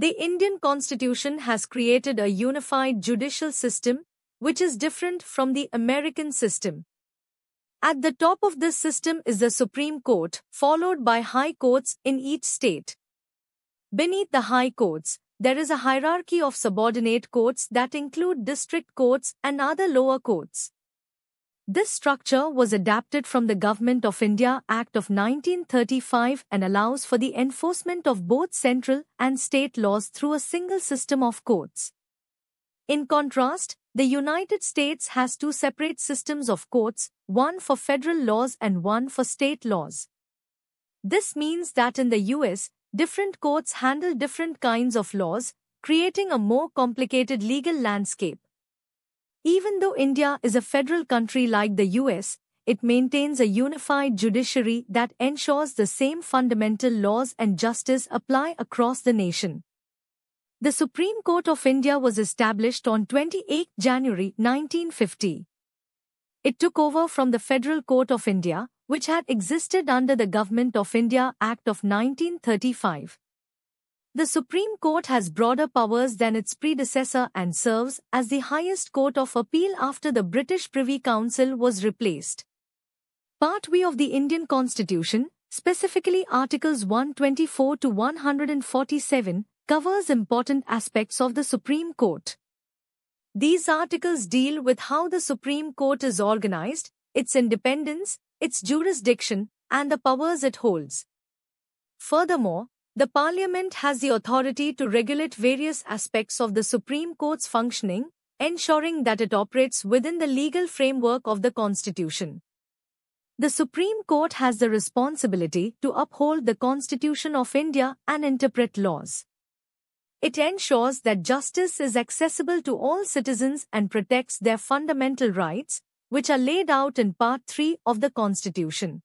The Indian Constitution has created a unified judicial system, which is different from the American system. At the top of this system is the Supreme Court, followed by high courts in each state. Beneath the high courts, there is a hierarchy of subordinate courts that include district courts and other lower courts. This structure was adapted from the Government of India Act of 1935 and allows for the enforcement of both central and state laws through a single system of courts. In contrast, the United States has two separate systems of courts, one for federal laws and one for state laws. This means that in the US, different courts handle different kinds of laws, creating a more complicated legal landscape. Even though India is a federal country like the US, it maintains a unified judiciary that ensures the same fundamental laws and justice apply across the nation. The Supreme Court of India was established on 28 January 1950. It took over from the Federal Court of India, which had existed under the Government of India Act of 1935. The Supreme Court has broader powers than its predecessor and serves as the highest court of appeal after the British Privy Council was replaced. Part V of the Indian Constitution, specifically Articles 124 to 147, covers important aspects of the Supreme Court. These articles deal with how the Supreme Court is organized, its independence, its jurisdiction, and the powers it holds. Furthermore, the Parliament has the authority to regulate various aspects of the Supreme Court's functioning, ensuring that it operates within the legal framework of the Constitution. The Supreme Court has the responsibility to uphold the Constitution of India and interpret laws. It ensures that justice is accessible to all citizens and protects their fundamental rights, which are laid out in Part 3 of the Constitution.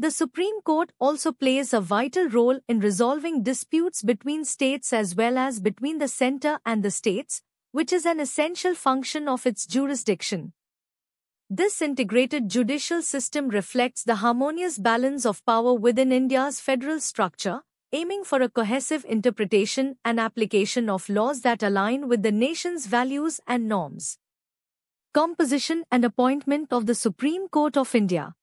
The Supreme Court also plays a vital role in resolving disputes between states as well as between the center and the states, which is an essential function of its jurisdiction. This integrated judicial system reflects the harmonious balance of power within India's federal structure, aiming for a cohesive interpretation and application of laws that align with the nation's values and norms. Composition and appointment of the Supreme Court of India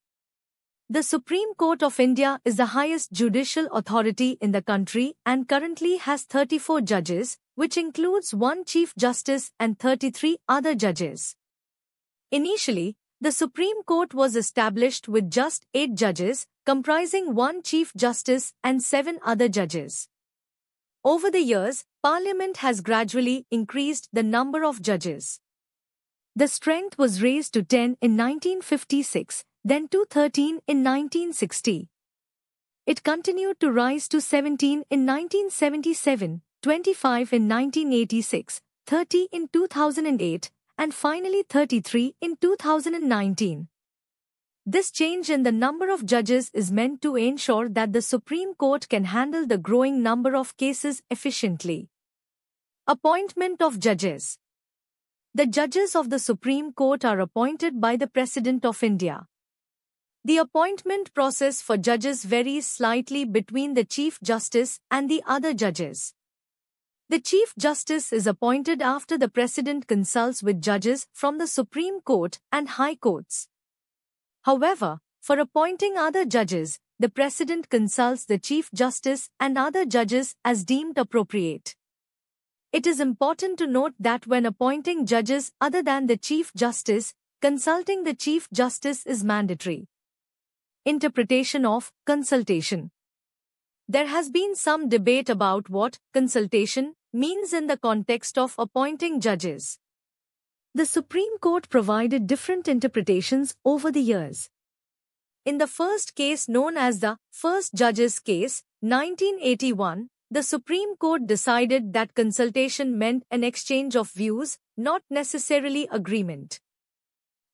the Supreme Court of India is the highest judicial authority in the country and currently has 34 judges, which includes one Chief Justice and 33 other judges. Initially, the Supreme Court was established with just eight judges, comprising one Chief Justice and seven other judges. Over the years, Parliament has gradually increased the number of judges. The strength was raised to 10 in 1956 then 213 in 1960. It continued to rise to 17 in 1977, 25 in 1986, 30 in 2008, and finally 33 in 2019. This change in the number of judges is meant to ensure that the Supreme Court can handle the growing number of cases efficiently. Appointment of Judges The judges of the Supreme Court are appointed by the President of India. The appointment process for judges varies slightly between the Chief Justice and the other judges. The Chief Justice is appointed after the President consults with judges from the Supreme Court and High Courts. However, for appointing other judges, the President consults the Chief Justice and other judges as deemed appropriate. It is important to note that when appointing judges other than the Chief Justice, consulting the Chief Justice is mandatory. Interpretation of consultation. There has been some debate about what consultation means in the context of appointing judges. The Supreme Court provided different interpretations over the years. In the first case known as the First Judges Case, 1981, the Supreme Court decided that consultation meant an exchange of views, not necessarily agreement.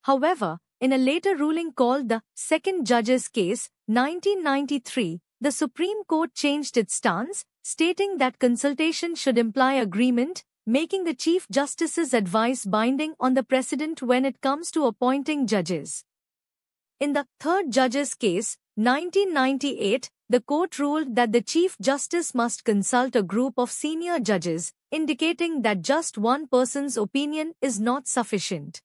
However, in a later ruling called the Second Judges Case, 1993, the Supreme Court changed its stance, stating that consultation should imply agreement, making the Chief Justice's advice binding on the president when it comes to appointing judges. In the Third Judges Case, 1998, the court ruled that the Chief Justice must consult a group of senior judges, indicating that just one person's opinion is not sufficient.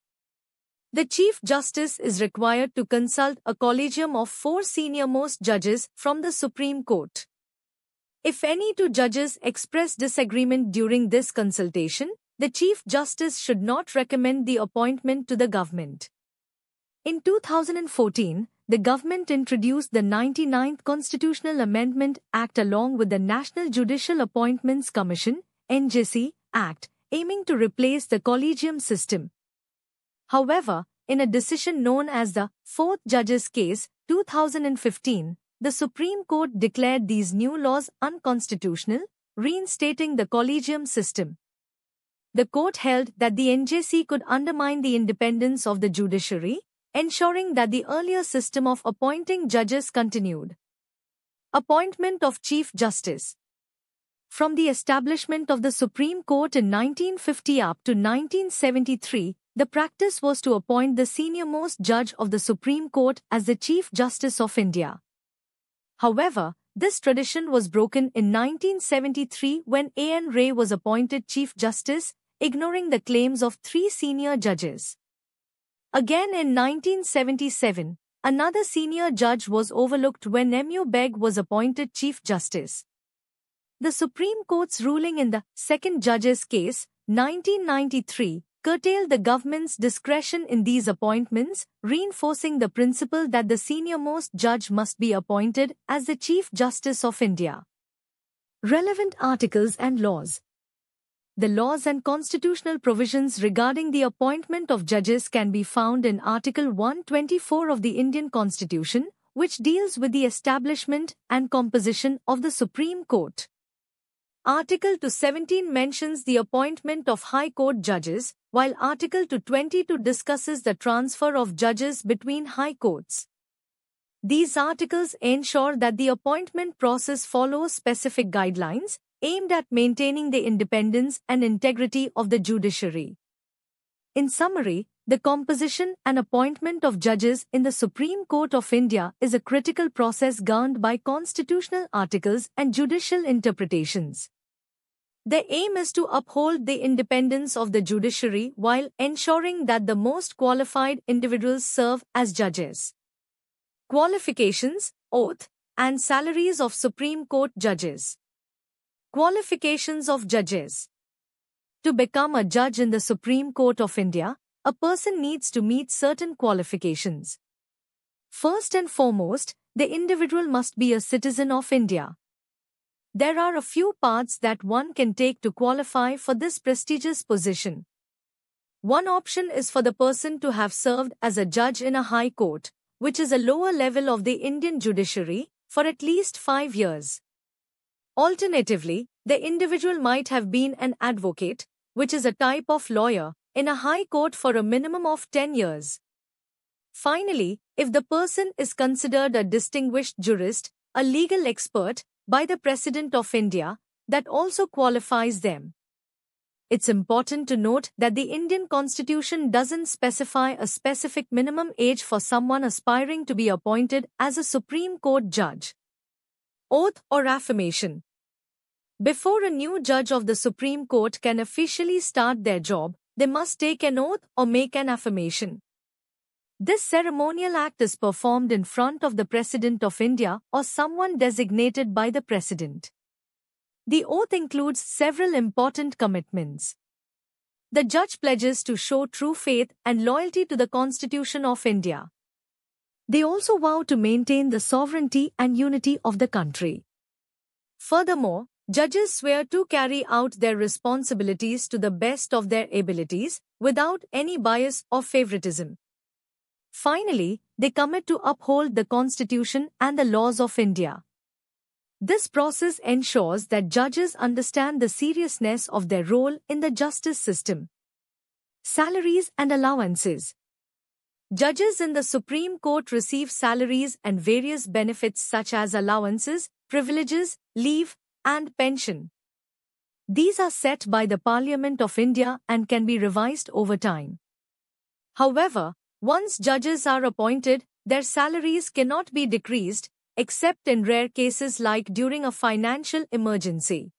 The Chief Justice is required to consult a collegium of four senior-most judges from the Supreme Court. If any two judges express disagreement during this consultation, the Chief Justice should not recommend the appointment to the government. In 2014, the government introduced the 99th Constitutional Amendment Act along with the National Judicial Appointments Commission NJC Act, aiming to replace the collegium system, However, in a decision known as the Fourth Judges Case 2015, the Supreme Court declared these new laws unconstitutional, reinstating the collegium system. The court held that the NJC could undermine the independence of the judiciary, ensuring that the earlier system of appointing judges continued. Appointment of Chief Justice From the establishment of the Supreme Court in 1950 up to 1973, the practice was to appoint the senior-most judge of the Supreme Court as the Chief Justice of India. However, this tradition was broken in 1973 when A.N. Ray was appointed Chief Justice, ignoring the claims of three senior judges. Again in 1977, another senior judge was overlooked when M.U. Beg was appointed Chief Justice. The Supreme Court's ruling in the second judge's case, 1993, curtail the government's discretion in these appointments, reinforcing the principle that the senior-most judge must be appointed as the Chief Justice of India. Relevant articles and laws the laws and constitutional provisions regarding the appointment of judges can be found in Article 124 of the Indian Constitution, which deals with the establishment and composition of the Supreme Court. Article 217 mentions the appointment of High Court judges, while Article 222 discusses the transfer of judges between High Courts. These articles ensure that the appointment process follows specific guidelines aimed at maintaining the independence and integrity of the judiciary. In summary, the composition and appointment of judges in the Supreme Court of India is a critical process governed by constitutional articles and judicial interpretations. The aim is to uphold the independence of the judiciary while ensuring that the most qualified individuals serve as judges. Qualifications, oath, and salaries of Supreme Court judges. Qualifications of judges. To become a judge in the Supreme Court of India, a person needs to meet certain qualifications. First and foremost, the individual must be a citizen of India. There are a few paths that one can take to qualify for this prestigious position. One option is for the person to have served as a judge in a high court, which is a lower level of the Indian judiciary, for at least five years. Alternatively, the individual might have been an advocate, which is a type of lawyer, in a high court for a minimum of 10 years. Finally, if the person is considered a distinguished jurist, a legal expert, by the President of India that also qualifies them. It's important to note that the Indian constitution doesn't specify a specific minimum age for someone aspiring to be appointed as a Supreme Court judge. Oath or affirmation. Before a new judge of the Supreme Court can officially start their job, they must take an oath or make an affirmation. This ceremonial act is performed in front of the President of India or someone designated by the President. The oath includes several important commitments. The judge pledges to show true faith and loyalty to the Constitution of India. They also vow to maintain the sovereignty and unity of the country. Furthermore, judges swear to carry out their responsibilities to the best of their abilities without any bias or favoritism. Finally, they commit to uphold the Constitution and the laws of India. This process ensures that judges understand the seriousness of their role in the justice system. Salaries and allowances. Judges in the Supreme Court receive salaries and various benefits such as allowances, privileges, leave, and pension. These are set by the Parliament of India and can be revised over time. However, once judges are appointed, their salaries cannot be decreased, except in rare cases like during a financial emergency.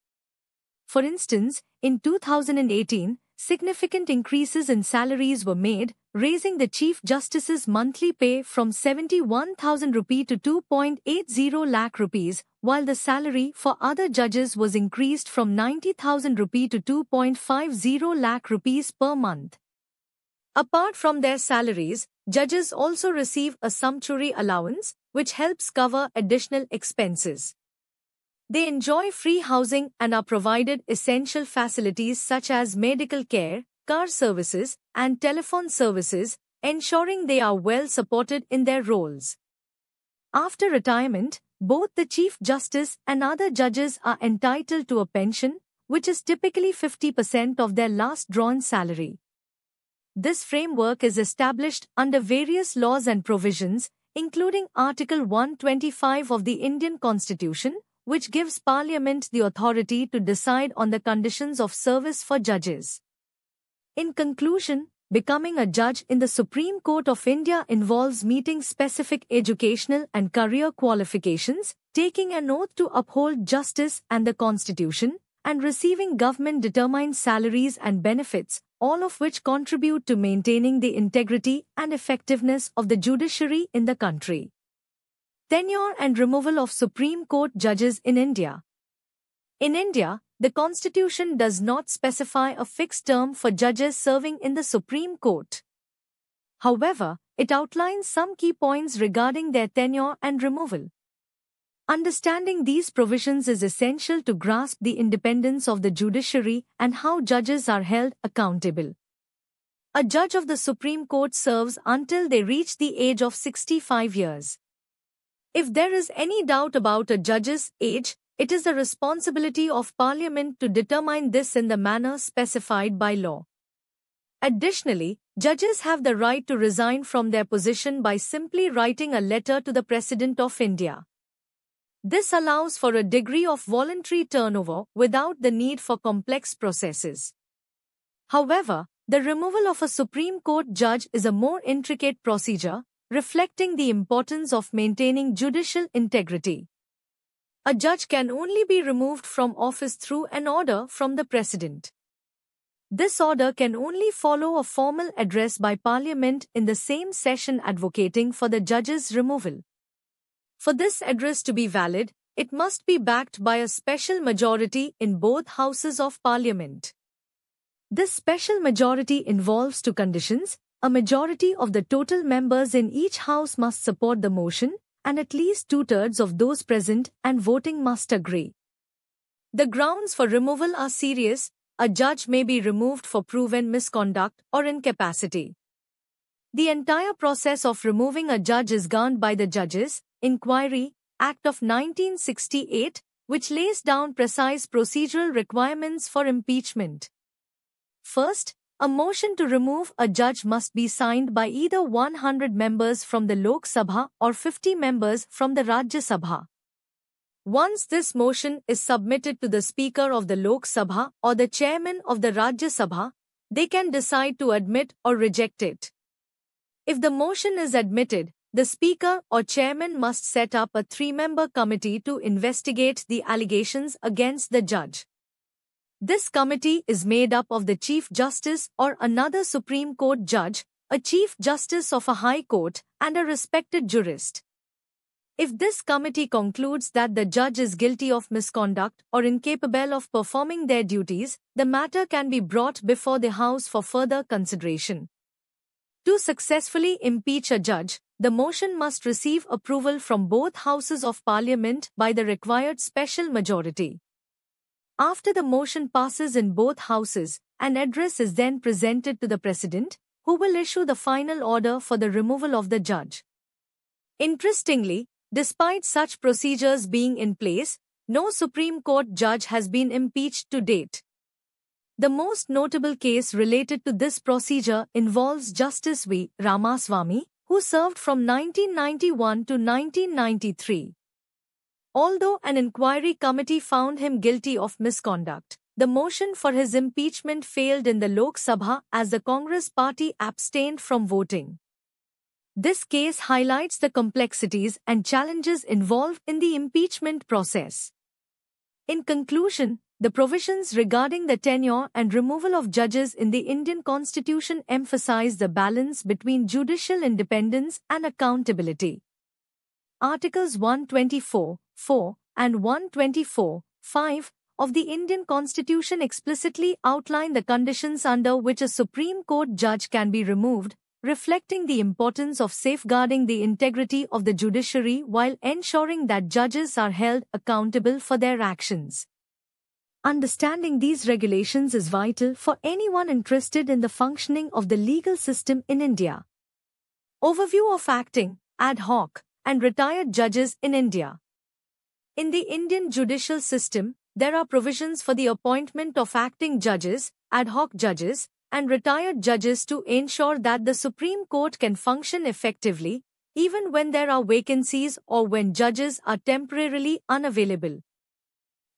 For instance, in 2018, significant increases in salaries were made, raising the Chief Justice's monthly pay from 71,000 rupee to 2.80 lakh rupees, while the salary for other judges was increased from 90,000 rupee to 2.50 lakh rupees per month. Apart from their salaries, judges also receive a sumptuary allowance, which helps cover additional expenses. They enjoy free housing and are provided essential facilities such as medical care, car services, and telephone services, ensuring they are well supported in their roles. After retirement, both the Chief Justice and other judges are entitled to a pension, which is typically 50% of their last drawn salary. This framework is established under various laws and provisions, including Article 125 of the Indian Constitution, which gives Parliament the authority to decide on the conditions of service for judges. In conclusion, becoming a judge in the Supreme Court of India involves meeting specific educational and career qualifications, taking an oath to uphold justice and the Constitution, and receiving government-determined salaries and benefits, all of which contribute to maintaining the integrity and effectiveness of the judiciary in the country. Tenure and removal of Supreme Court judges in India. In India, the Constitution does not specify a fixed term for judges serving in the Supreme Court. However, it outlines some key points regarding their tenure and removal. Understanding these provisions is essential to grasp the independence of the judiciary and how judges are held accountable. A judge of the Supreme Court serves until they reach the age of 65 years. If there is any doubt about a judge's age, it is the responsibility of Parliament to determine this in the manner specified by law. Additionally, judges have the right to resign from their position by simply writing a letter to the President of India. This allows for a degree of voluntary turnover without the need for complex processes. However, the removal of a Supreme Court judge is a more intricate procedure, reflecting the importance of maintaining judicial integrity. A judge can only be removed from office through an order from the president. This order can only follow a formal address by Parliament in the same session advocating for the judge's removal. For this address to be valid, it must be backed by a special majority in both houses of parliament. This special majority involves two conditions. A majority of the total members in each house must support the motion, and at least two-thirds of those present and voting must agree. The grounds for removal are serious. A judge may be removed for proven misconduct or incapacity. The entire process of removing a judge is governed by the judges, Inquiry Act of 1968, which lays down precise procedural requirements for impeachment. First, a motion to remove a judge must be signed by either 100 members from the Lok Sabha or 50 members from the Rajya Sabha. Once this motion is submitted to the Speaker of the Lok Sabha or the Chairman of the Rajya Sabha, they can decide to admit or reject it. If the motion is admitted, the Speaker or Chairman must set up a three-member committee to investigate the allegations against the judge. This committee is made up of the Chief Justice or another Supreme Court judge, a Chief Justice of a High Court, and a respected jurist. If this committee concludes that the judge is guilty of misconduct or incapable of performing their duties, the matter can be brought before the House for further consideration. To successfully impeach a judge, the motion must receive approval from both Houses of Parliament by the required special majority. After the motion passes in both houses, an address is then presented to the President, who will issue the final order for the removal of the judge. Interestingly, despite such procedures being in place, no Supreme Court judge has been impeached to date. The most notable case related to this procedure involves Justice V. Ramaswamy, who served from 1991 to 1993. Although an inquiry committee found him guilty of misconduct, the motion for his impeachment failed in the Lok Sabha as the Congress party abstained from voting. This case highlights the complexities and challenges involved in the impeachment process. In conclusion, the provisions regarding the tenure and removal of judges in the Indian constitution emphasize the balance between judicial independence and accountability. Articles 124, 4, and 124, 5 of the Indian constitution explicitly outline the conditions under which a Supreme Court judge can be removed, reflecting the importance of safeguarding the integrity of the judiciary while ensuring that judges are held accountable for their actions. Understanding these regulations is vital for anyone interested in the functioning of the legal system in India. Overview of acting, ad hoc, and retired judges in India. In the Indian judicial system, there are provisions for the appointment of acting judges, ad hoc judges, and retired judges to ensure that the Supreme Court can function effectively, even when there are vacancies or when judges are temporarily unavailable.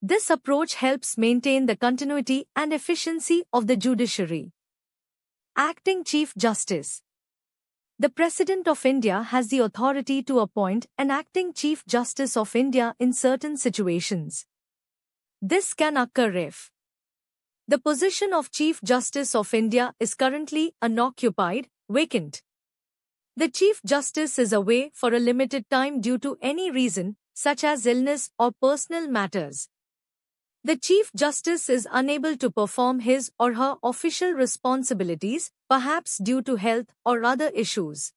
This approach helps maintain the continuity and efficiency of the judiciary. Acting Chief Justice The President of India has the authority to appoint an Acting Chief Justice of India in certain situations. This can occur if the position of Chief Justice of India is currently unoccupied, vacant. The Chief Justice is away for a limited time due to any reason, such as illness or personal matters. The Chief Justice is unable to perform his or her official responsibilities, perhaps due to health or other issues.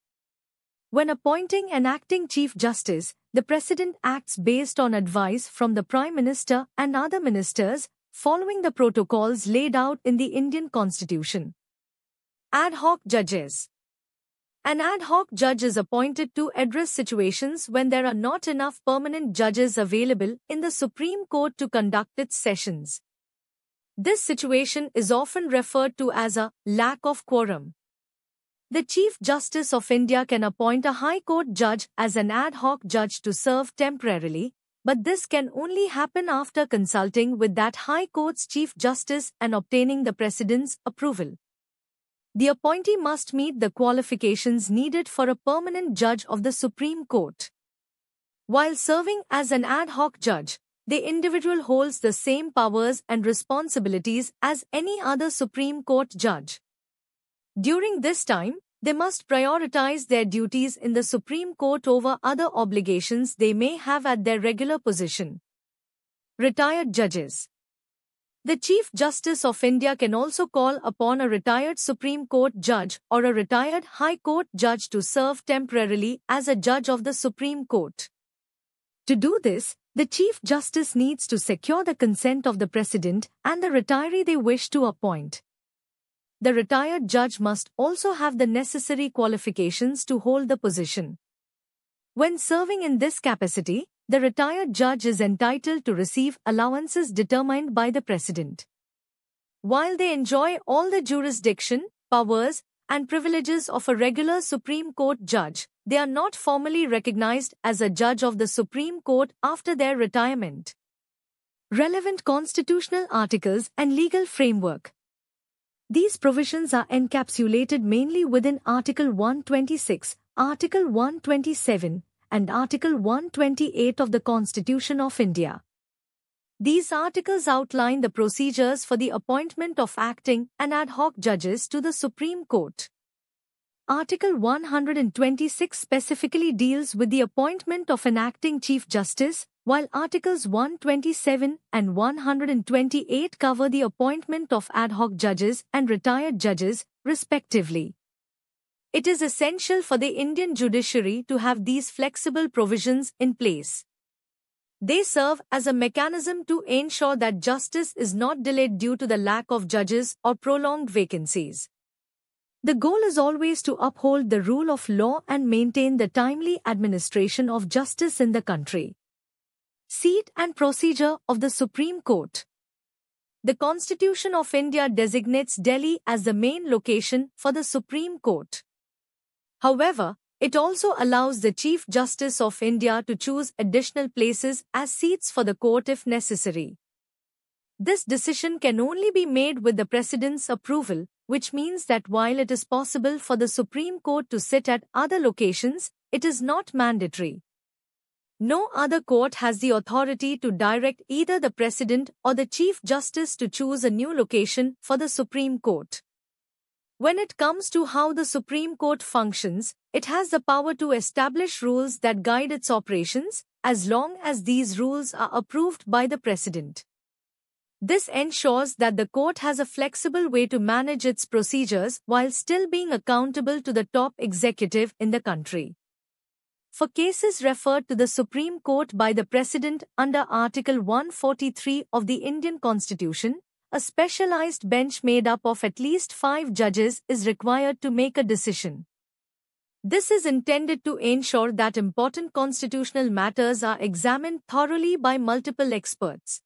When appointing an acting Chief Justice, the President acts based on advice from the Prime Minister and other ministers, following the protocols laid out in the Indian Constitution. Ad hoc judges. An ad hoc judge is appointed to address situations when there are not enough permanent judges available in the Supreme Court to conduct its sessions. This situation is often referred to as a lack of quorum. The Chief Justice of India can appoint a High Court judge as an ad hoc judge to serve temporarily, but this can only happen after consulting with that High Court's Chief Justice and obtaining the President's approval. The appointee must meet the qualifications needed for a permanent judge of the Supreme Court. While serving as an ad hoc judge, the individual holds the same powers and responsibilities as any other Supreme Court judge. During this time, they must prioritize their duties in the Supreme Court over other obligations they may have at their regular position. Retired Judges the Chief Justice of India can also call upon a retired Supreme Court judge or a retired High Court judge to serve temporarily as a judge of the Supreme Court. To do this, the Chief Justice needs to secure the consent of the President and the retiree they wish to appoint. The retired judge must also have the necessary qualifications to hold the position. When serving in this capacity, the retired judge is entitled to receive allowances determined by the President. While they enjoy all the jurisdiction, powers, and privileges of a regular Supreme Court judge, they are not formally recognized as a judge of the Supreme Court after their retirement. Relevant constitutional articles and legal framework. These provisions are encapsulated mainly within Article 126, Article 127, and Article 128 of the Constitution of India. These articles outline the procedures for the appointment of acting and ad hoc judges to the Supreme Court. Article 126 specifically deals with the appointment of an acting Chief Justice, while Articles 127 and 128 cover the appointment of ad hoc judges and retired judges, respectively. It is essential for the Indian judiciary to have these flexible provisions in place. They serve as a mechanism to ensure that justice is not delayed due to the lack of judges or prolonged vacancies. The goal is always to uphold the rule of law and maintain the timely administration of justice in the country. Seat and procedure of the Supreme Court. The Constitution of India designates Delhi as the main location for the Supreme Court. However, it also allows the Chief Justice of India to choose additional places as seats for the court if necessary. This decision can only be made with the President's approval, which means that while it is possible for the Supreme Court to sit at other locations, it is not mandatory. No other court has the authority to direct either the President or the Chief Justice to choose a new location for the Supreme Court. When it comes to how the Supreme Court functions, it has the power to establish rules that guide its operations, as long as these rules are approved by the President. This ensures that the court has a flexible way to manage its procedures while still being accountable to the top executive in the country. For cases referred to the Supreme Court by the President under Article 143 of the Indian Constitution, a specialized bench made up of at least five judges is required to make a decision. This is intended to ensure that important constitutional matters are examined thoroughly by multiple experts.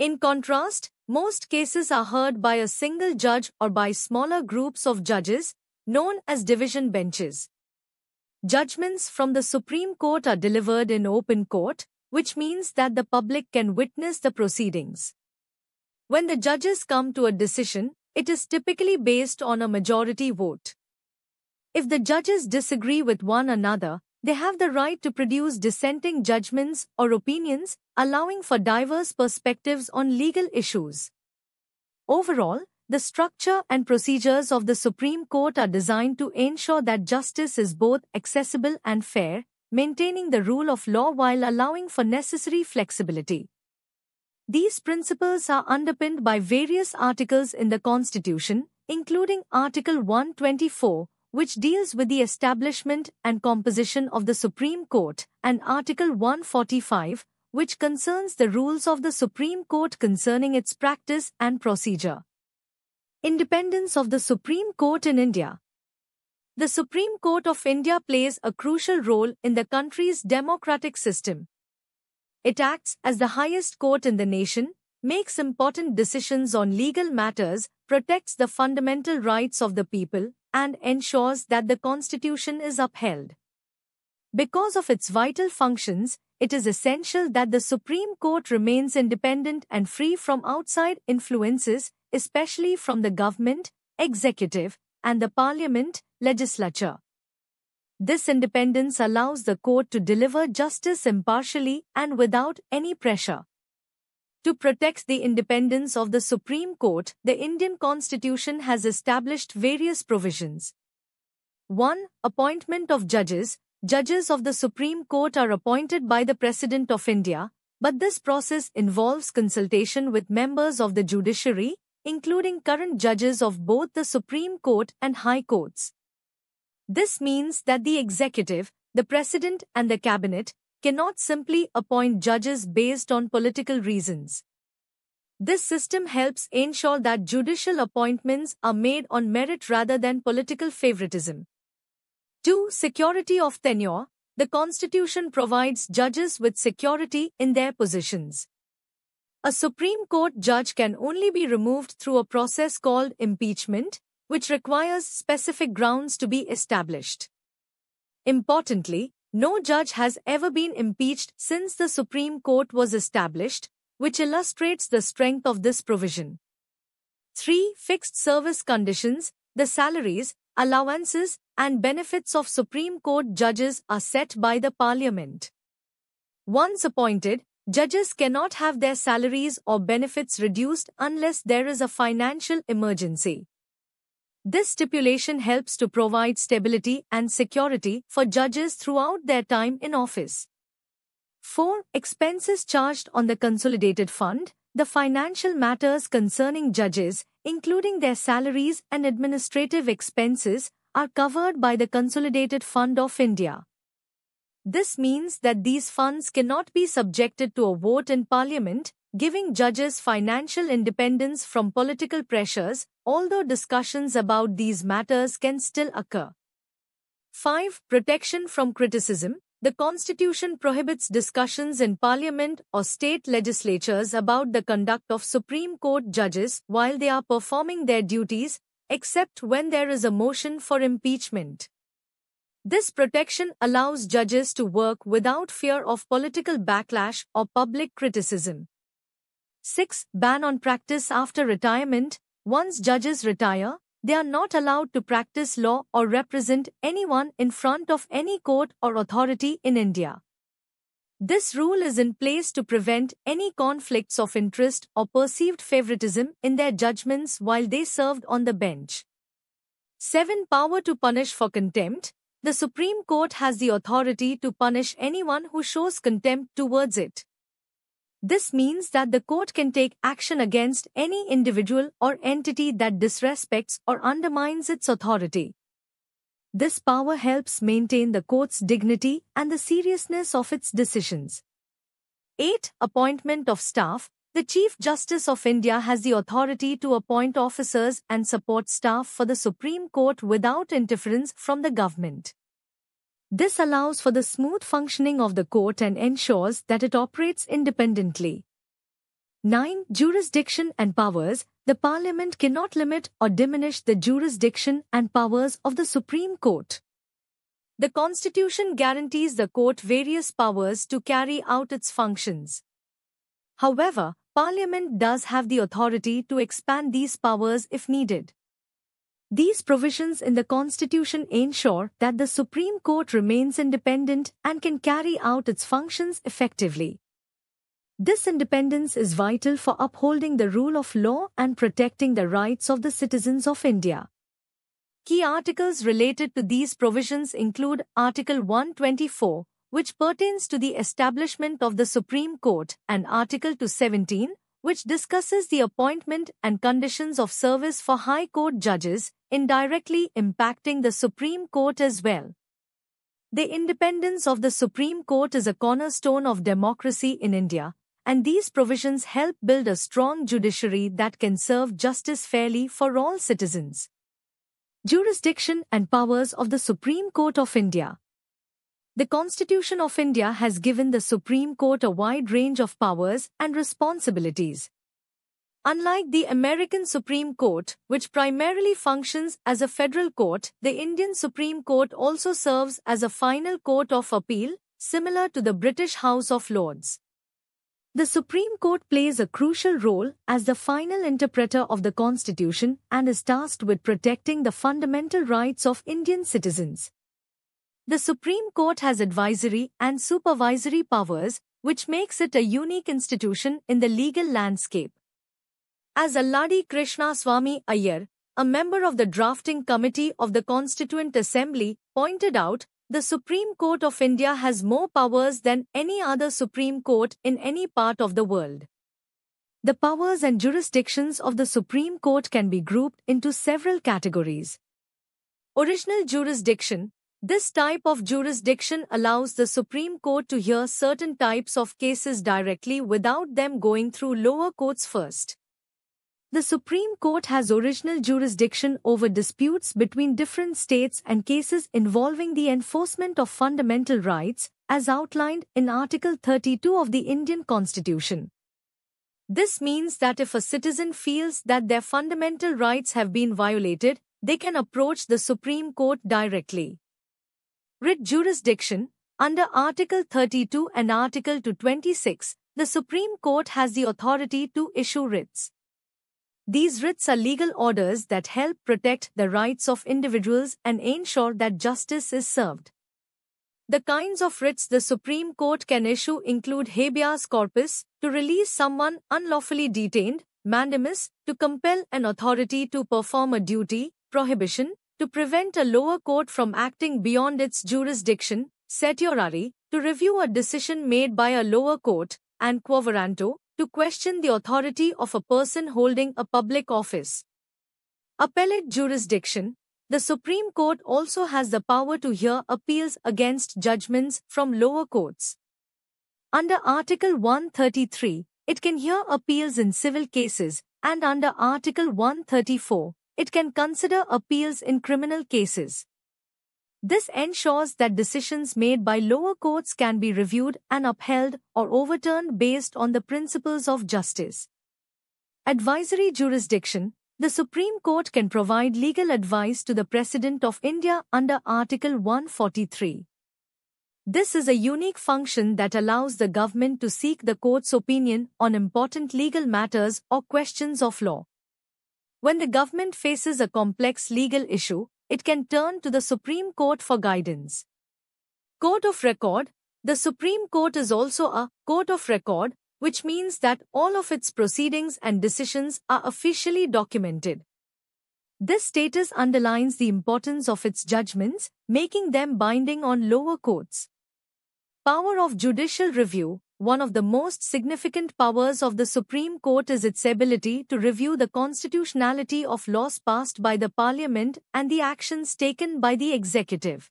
In contrast, most cases are heard by a single judge or by smaller groups of judges, known as division benches. Judgments from the Supreme Court are delivered in open court, which means that the public can witness the proceedings. When the judges come to a decision, it is typically based on a majority vote. If the judges disagree with one another, they have the right to produce dissenting judgments or opinions, allowing for diverse perspectives on legal issues. Overall, the structure and procedures of the Supreme Court are designed to ensure that justice is both accessible and fair, maintaining the rule of law while allowing for necessary flexibility. These principles are underpinned by various articles in the Constitution, including Article 124, which deals with the establishment and composition of the Supreme Court, and Article 145, which concerns the rules of the Supreme Court concerning its practice and procedure. Independence of the Supreme Court in India The Supreme Court of India plays a crucial role in the country's democratic system. It acts as the highest court in the nation, makes important decisions on legal matters, protects the fundamental rights of the people, and ensures that the Constitution is upheld. Because of its vital functions, it is essential that the Supreme Court remains independent and free from outside influences, especially from the government, executive, and the parliament, legislature. This independence allows the court to deliver justice impartially and without any pressure. To protect the independence of the Supreme Court, the Indian Constitution has established various provisions. 1. Appointment of judges. Judges of the Supreme Court are appointed by the President of India, but this process involves consultation with members of the judiciary, including current judges of both the Supreme Court and High Courts. This means that the executive, the president and the cabinet cannot simply appoint judges based on political reasons. This system helps ensure that judicial appointments are made on merit rather than political favoritism. 2. Security of tenure. The Constitution provides judges with security in their positions. A Supreme Court judge can only be removed through a process called impeachment, which requires specific grounds to be established. Importantly, no judge has ever been impeached since the Supreme Court was established, which illustrates the strength of this provision. 3. Fixed service conditions, the salaries, allowances, and benefits of Supreme Court judges are set by the Parliament. Once appointed, judges cannot have their salaries or benefits reduced unless there is a financial emergency. This stipulation helps to provide stability and security for judges throughout their time in office. 4. Expenses charged on the consolidated fund, the financial matters concerning judges, including their salaries and administrative expenses, are covered by the Consolidated Fund of India. This means that these funds cannot be subjected to a vote in Parliament, giving judges financial independence from political pressures, although discussions about these matters can still occur. 5. Protection from criticism. The Constitution prohibits discussions in Parliament or state legislatures about the conduct of Supreme Court judges while they are performing their duties, except when there is a motion for impeachment. This protection allows judges to work without fear of political backlash or public criticism. 6. Ban on practice after retirement. Once judges retire, they are not allowed to practice law or represent anyone in front of any court or authority in India. This rule is in place to prevent any conflicts of interest or perceived favoritism in their judgments while they served on the bench. 7. Power to punish for contempt. The Supreme Court has the authority to punish anyone who shows contempt towards it. This means that the court can take action against any individual or entity that disrespects or undermines its authority. This power helps maintain the court's dignity and the seriousness of its decisions. 8. Appointment of staff. The Chief Justice of India has the authority to appoint officers and support staff for the Supreme Court without interference from the government. This allows for the smooth functioning of the court and ensures that it operates independently. 9. Jurisdiction and powers. The Parliament cannot limit or diminish the jurisdiction and powers of the Supreme Court. The Constitution guarantees the court various powers to carry out its functions. However, Parliament does have the authority to expand these powers if needed. These provisions in the Constitution ensure that the Supreme Court remains independent and can carry out its functions effectively. This independence is vital for upholding the rule of law and protecting the rights of the citizens of India. Key articles related to these provisions include Article 124, which pertains to the establishment of the Supreme Court, and Article 217, which discusses the appointment and conditions of service for High Court judges, indirectly impacting the Supreme Court as well. The independence of the Supreme Court is a cornerstone of democracy in India, and these provisions help build a strong judiciary that can serve justice fairly for all citizens. Jurisdiction and powers of the Supreme Court of India the Constitution of India has given the Supreme Court a wide range of powers and responsibilities. Unlike the American Supreme Court, which primarily functions as a federal court, the Indian Supreme Court also serves as a final court of appeal, similar to the British House of Lords. The Supreme Court plays a crucial role as the final interpreter of the Constitution and is tasked with protecting the fundamental rights of Indian citizens. The Supreme Court has advisory and supervisory powers, which makes it a unique institution in the legal landscape. As Alladi Krishna Swami Ayer, a member of the drafting committee of the Constituent Assembly, pointed out, the Supreme Court of India has more powers than any other Supreme Court in any part of the world. The powers and jurisdictions of the Supreme Court can be grouped into several categories. Original jurisdiction, this type of jurisdiction allows the Supreme Court to hear certain types of cases directly without them going through lower courts first. The Supreme Court has original jurisdiction over disputes between different states and cases involving the enforcement of fundamental rights, as outlined in Article 32 of the Indian Constitution. This means that if a citizen feels that their fundamental rights have been violated, they can approach the Supreme Court directly. Writ jurisdiction, under Article 32 and Article 226, the Supreme Court has the authority to issue writs. These writs are legal orders that help protect the rights of individuals and ensure that justice is served. The kinds of writs the Supreme Court can issue include habeas corpus, to release someone unlawfully detained, mandamus, to compel an authority to perform a duty, prohibition, to prevent a lower court from acting beyond its jurisdiction, certiorari, to review a decision made by a lower court, and quoveranto to question the authority of a person holding a public office. Appellate jurisdiction The Supreme Court also has the power to hear appeals against judgments from lower courts. Under Article 133, it can hear appeals in civil cases, and under Article 134, it can consider appeals in criminal cases. This ensures that decisions made by lower courts can be reviewed and upheld or overturned based on the principles of justice. Advisory jurisdiction The Supreme Court can provide legal advice to the President of India under Article 143. This is a unique function that allows the government to seek the court's opinion on important legal matters or questions of law. When the government faces a complex legal issue, it can turn to the Supreme Court for guidance. Court of Record The Supreme Court is also a court of record, which means that all of its proceedings and decisions are officially documented. This status underlines the importance of its judgments, making them binding on lower courts. Power of Judicial Review one of the most significant powers of the Supreme Court is its ability to review the constitutionality of laws passed by the Parliament and the actions taken by the Executive.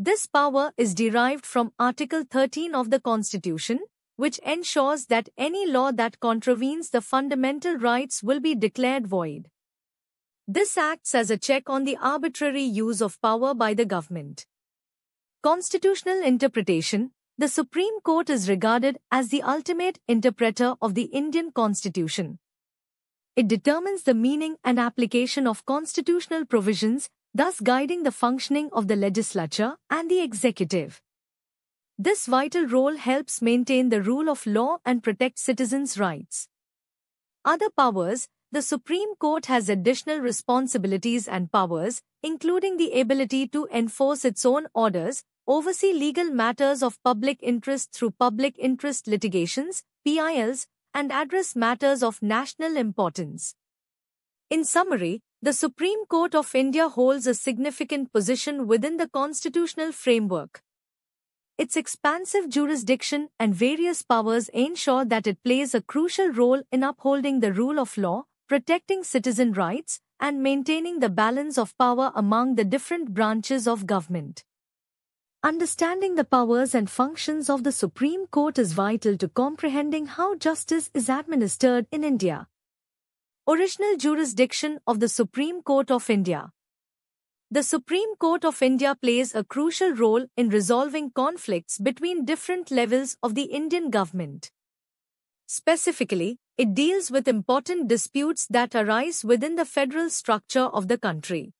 This power is derived from Article 13 of the Constitution, which ensures that any law that contravenes the fundamental rights will be declared void. This acts as a check on the arbitrary use of power by the government. Constitutional interpretation the Supreme Court is regarded as the ultimate interpreter of the Indian Constitution. It determines the meaning and application of constitutional provisions, thus guiding the functioning of the legislature and the executive. This vital role helps maintain the rule of law and protect citizens' rights. Other powers, the Supreme Court has additional responsibilities and powers, including the ability to enforce its own orders, oversee legal matters of public interest through public interest litigations, PILs, and address matters of national importance. In summary, the Supreme Court of India holds a significant position within the constitutional framework. Its expansive jurisdiction and various powers ensure that it plays a crucial role in upholding the rule of law, protecting citizen rights, and maintaining the balance of power among the different branches of government. Understanding the powers and functions of the Supreme Court is vital to comprehending how justice is administered in India. Original jurisdiction of the Supreme Court of India. The Supreme Court of India plays a crucial role in resolving conflicts between different levels of the Indian government. Specifically, it deals with important disputes that arise within the federal structure of the country.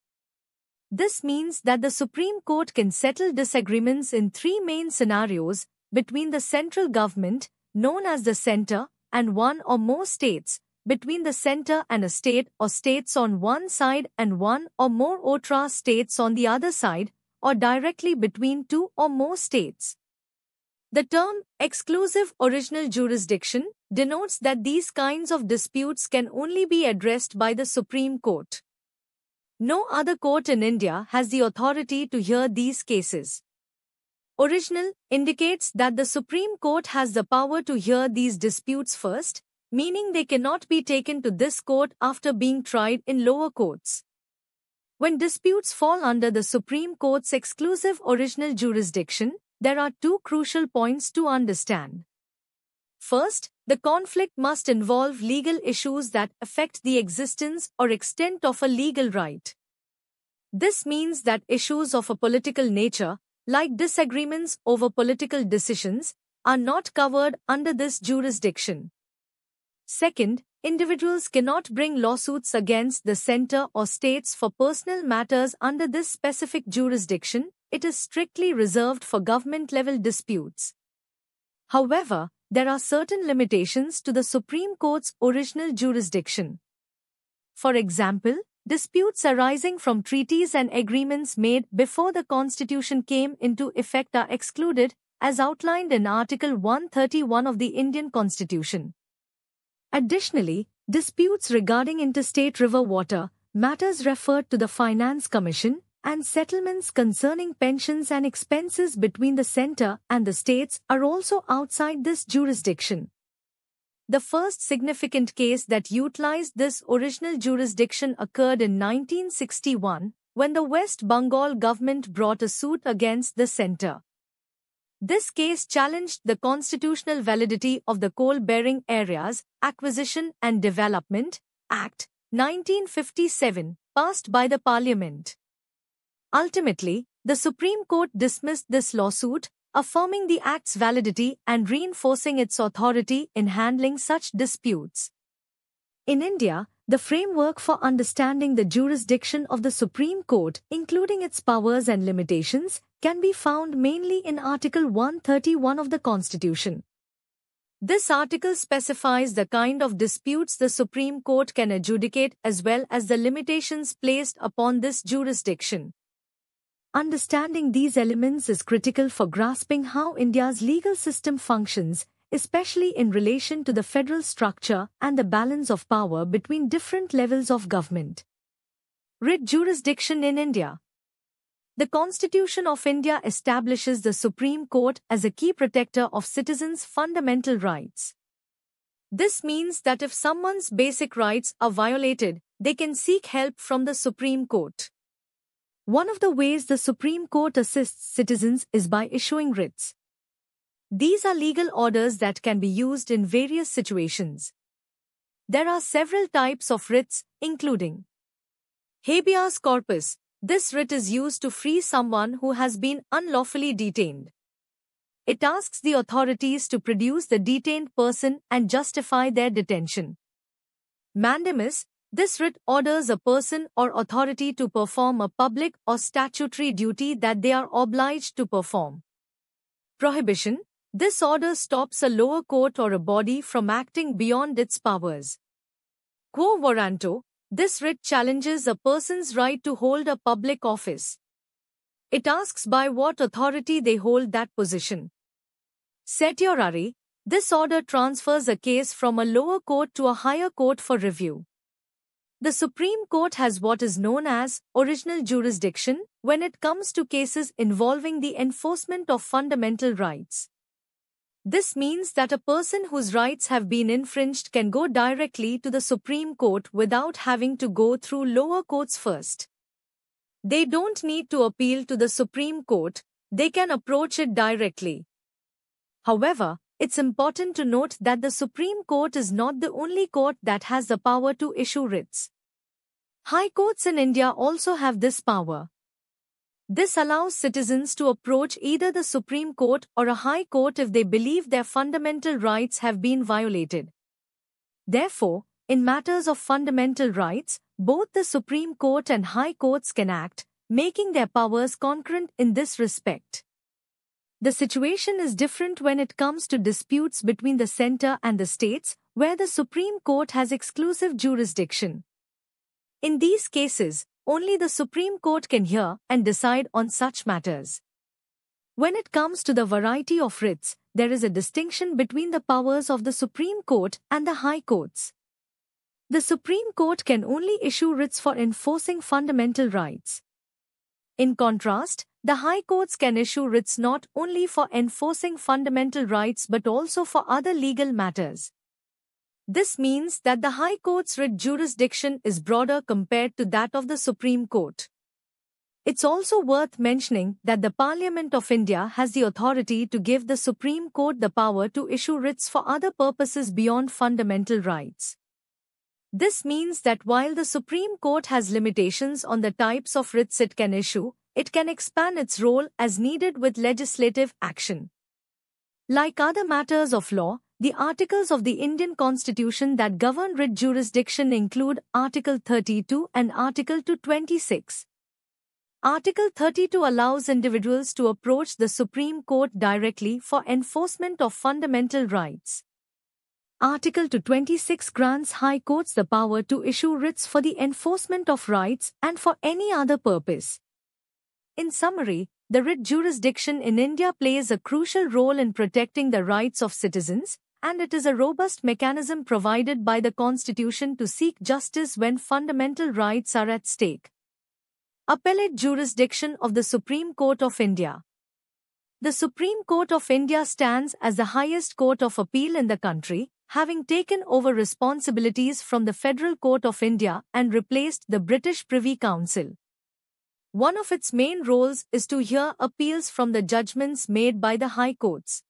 This means that the Supreme Court can settle disagreements in three main scenarios between the central government, known as the center, and one or more states, between the center and a state or states on one side and one or more otra states on the other side, or directly between two or more states. The term exclusive original jurisdiction denotes that these kinds of disputes can only be addressed by the Supreme Court. No other court in India has the authority to hear these cases. Original indicates that the Supreme Court has the power to hear these disputes first, meaning they cannot be taken to this court after being tried in lower courts. When disputes fall under the Supreme Court's exclusive original jurisdiction, there are two crucial points to understand. First, the conflict must involve legal issues that affect the existence or extent of a legal right. This means that issues of a political nature, like disagreements over political decisions, are not covered under this jurisdiction. Second, individuals cannot bring lawsuits against the center or states for personal matters under this specific jurisdiction, it is strictly reserved for government level disputes. However, there are certain limitations to the Supreme Court's original jurisdiction. For example, disputes arising from treaties and agreements made before the Constitution came into effect are excluded, as outlined in Article 131 of the Indian Constitution. Additionally, disputes regarding interstate river water, matters referred to the Finance Commission, and settlements concerning pensions and expenses between the center and the states are also outside this jurisdiction. The first significant case that utilized this original jurisdiction occurred in 1961 when the West Bengal government brought a suit against the center. This case challenged the constitutional validity of the Coal Bearing Areas Acquisition and Development Act 1957 passed by the parliament. Ultimately, the Supreme Court dismissed this lawsuit, affirming the Act's validity and reinforcing its authority in handling such disputes. In India, the framework for understanding the jurisdiction of the Supreme Court, including its powers and limitations, can be found mainly in Article 131 of the Constitution. This article specifies the kind of disputes the Supreme Court can adjudicate as well as the limitations placed upon this jurisdiction. Understanding these elements is critical for grasping how India's legal system functions, especially in relation to the federal structure and the balance of power between different levels of government. Writ jurisdiction in India The Constitution of India establishes the Supreme Court as a key protector of citizens' fundamental rights. This means that if someone's basic rights are violated, they can seek help from the Supreme Court. One of the ways the Supreme Court assists citizens is by issuing writs. These are legal orders that can be used in various situations. There are several types of writs, including habeas corpus. This writ is used to free someone who has been unlawfully detained. It asks the authorities to produce the detained person and justify their detention. Mandamus, this writ orders a person or authority to perform a public or statutory duty that they are obliged to perform. Prohibition This order stops a lower court or a body from acting beyond its powers. Quo warranto This writ challenges a person's right to hold a public office. It asks by what authority they hold that position. Setiorari: This order transfers a case from a lower court to a higher court for review. The Supreme Court has what is known as original jurisdiction when it comes to cases involving the enforcement of fundamental rights. This means that a person whose rights have been infringed can go directly to the Supreme Court without having to go through lower courts first. They don't need to appeal to the Supreme Court, they can approach it directly. However, it's important to note that the Supreme Court is not the only court that has the power to issue writs. High courts in India also have this power. This allows citizens to approach either the Supreme Court or a High Court if they believe their fundamental rights have been violated. Therefore, in matters of fundamental rights, both the Supreme Court and High Courts can act, making their powers concurrent in this respect. The situation is different when it comes to disputes between the center and the states, where the Supreme Court has exclusive jurisdiction. In these cases, only the Supreme Court can hear and decide on such matters. When it comes to the variety of writs, there is a distinction between the powers of the Supreme Court and the High Courts. The Supreme Court can only issue writs for enforcing fundamental rights. In contrast, the high courts can issue writs not only for enforcing fundamental rights but also for other legal matters. This means that the high court's writ jurisdiction is broader compared to that of the Supreme Court. It's also worth mentioning that the Parliament of India has the authority to give the Supreme Court the power to issue writs for other purposes beyond fundamental rights. This means that while the Supreme Court has limitations on the types of writs it can issue, it can expand its role as needed with legislative action. Like other matters of law, the articles of the Indian Constitution that govern writ jurisdiction include Article 32 and Article 226. Article 32 allows individuals to approach the Supreme Court directly for enforcement of fundamental rights. Article 226 grants high courts the power to issue writs for the enforcement of rights and for any other purpose. In summary, the writ jurisdiction in India plays a crucial role in protecting the rights of citizens, and it is a robust mechanism provided by the Constitution to seek justice when fundamental rights are at stake. Appellate Jurisdiction of the Supreme Court of India The Supreme Court of India stands as the highest court of appeal in the country, having taken over responsibilities from the Federal Court of India and replaced the British Privy Council. One of its main roles is to hear appeals from the judgments made by the high courts.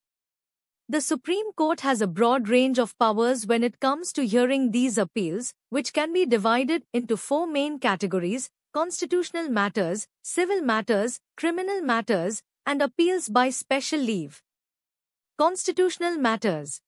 The Supreme Court has a broad range of powers when it comes to hearing these appeals, which can be divided into four main categories constitutional matters, civil matters, criminal matters, and appeals by special leave. Constitutional matters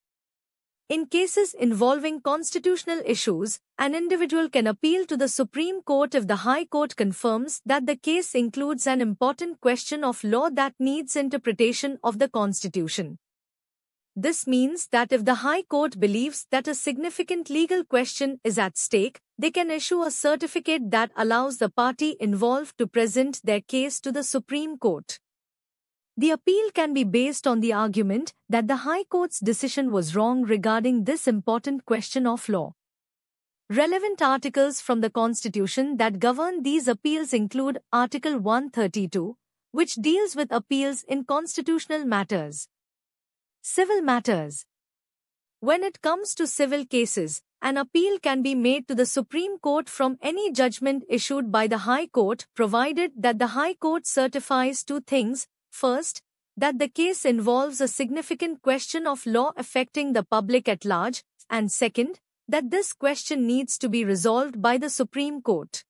in cases involving constitutional issues, an individual can appeal to the Supreme Court if the High Court confirms that the case includes an important question of law that needs interpretation of the Constitution. This means that if the High Court believes that a significant legal question is at stake, they can issue a certificate that allows the party involved to present their case to the Supreme Court. The appeal can be based on the argument that the High Court's decision was wrong regarding this important question of law. Relevant articles from the Constitution that govern these appeals include Article 132, which deals with appeals in constitutional matters. Civil matters. When it comes to civil cases, an appeal can be made to the Supreme Court from any judgment issued by the High Court provided that the High Court certifies two things First, that the case involves a significant question of law affecting the public at large, and second, that this question needs to be resolved by the Supreme Court.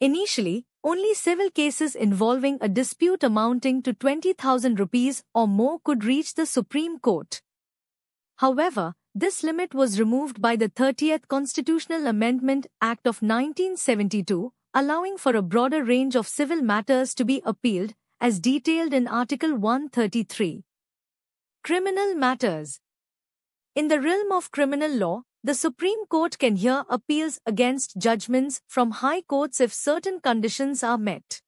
Initially, only civil cases involving a dispute amounting to 20,000 rupees or more could reach the Supreme Court. However, this limit was removed by the 30th Constitutional Amendment Act of 1972, allowing for a broader range of civil matters to be appealed, as detailed in Article 133. Criminal Matters In the realm of criminal law, the Supreme Court can hear appeals against judgments from high courts if certain conditions are met.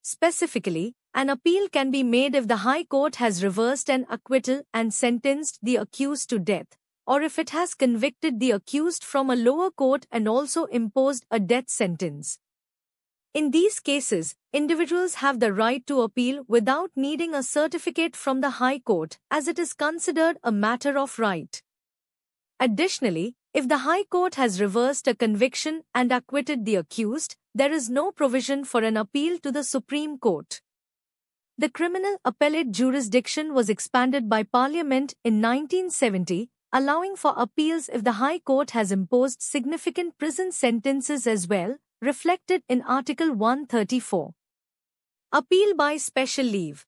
Specifically, an appeal can be made if the High Court has reversed an acquittal and sentenced the accused to death, or if it has convicted the accused from a lower court and also imposed a death sentence. In these cases, individuals have the right to appeal without needing a certificate from the High Court as it is considered a matter of right. Additionally, if the High Court has reversed a conviction and acquitted the accused, there is no provision for an appeal to the Supreme Court. The criminal appellate jurisdiction was expanded by Parliament in 1970, allowing for appeals if the High Court has imposed significant prison sentences as well, reflected in Article 134. Appeal by special leave.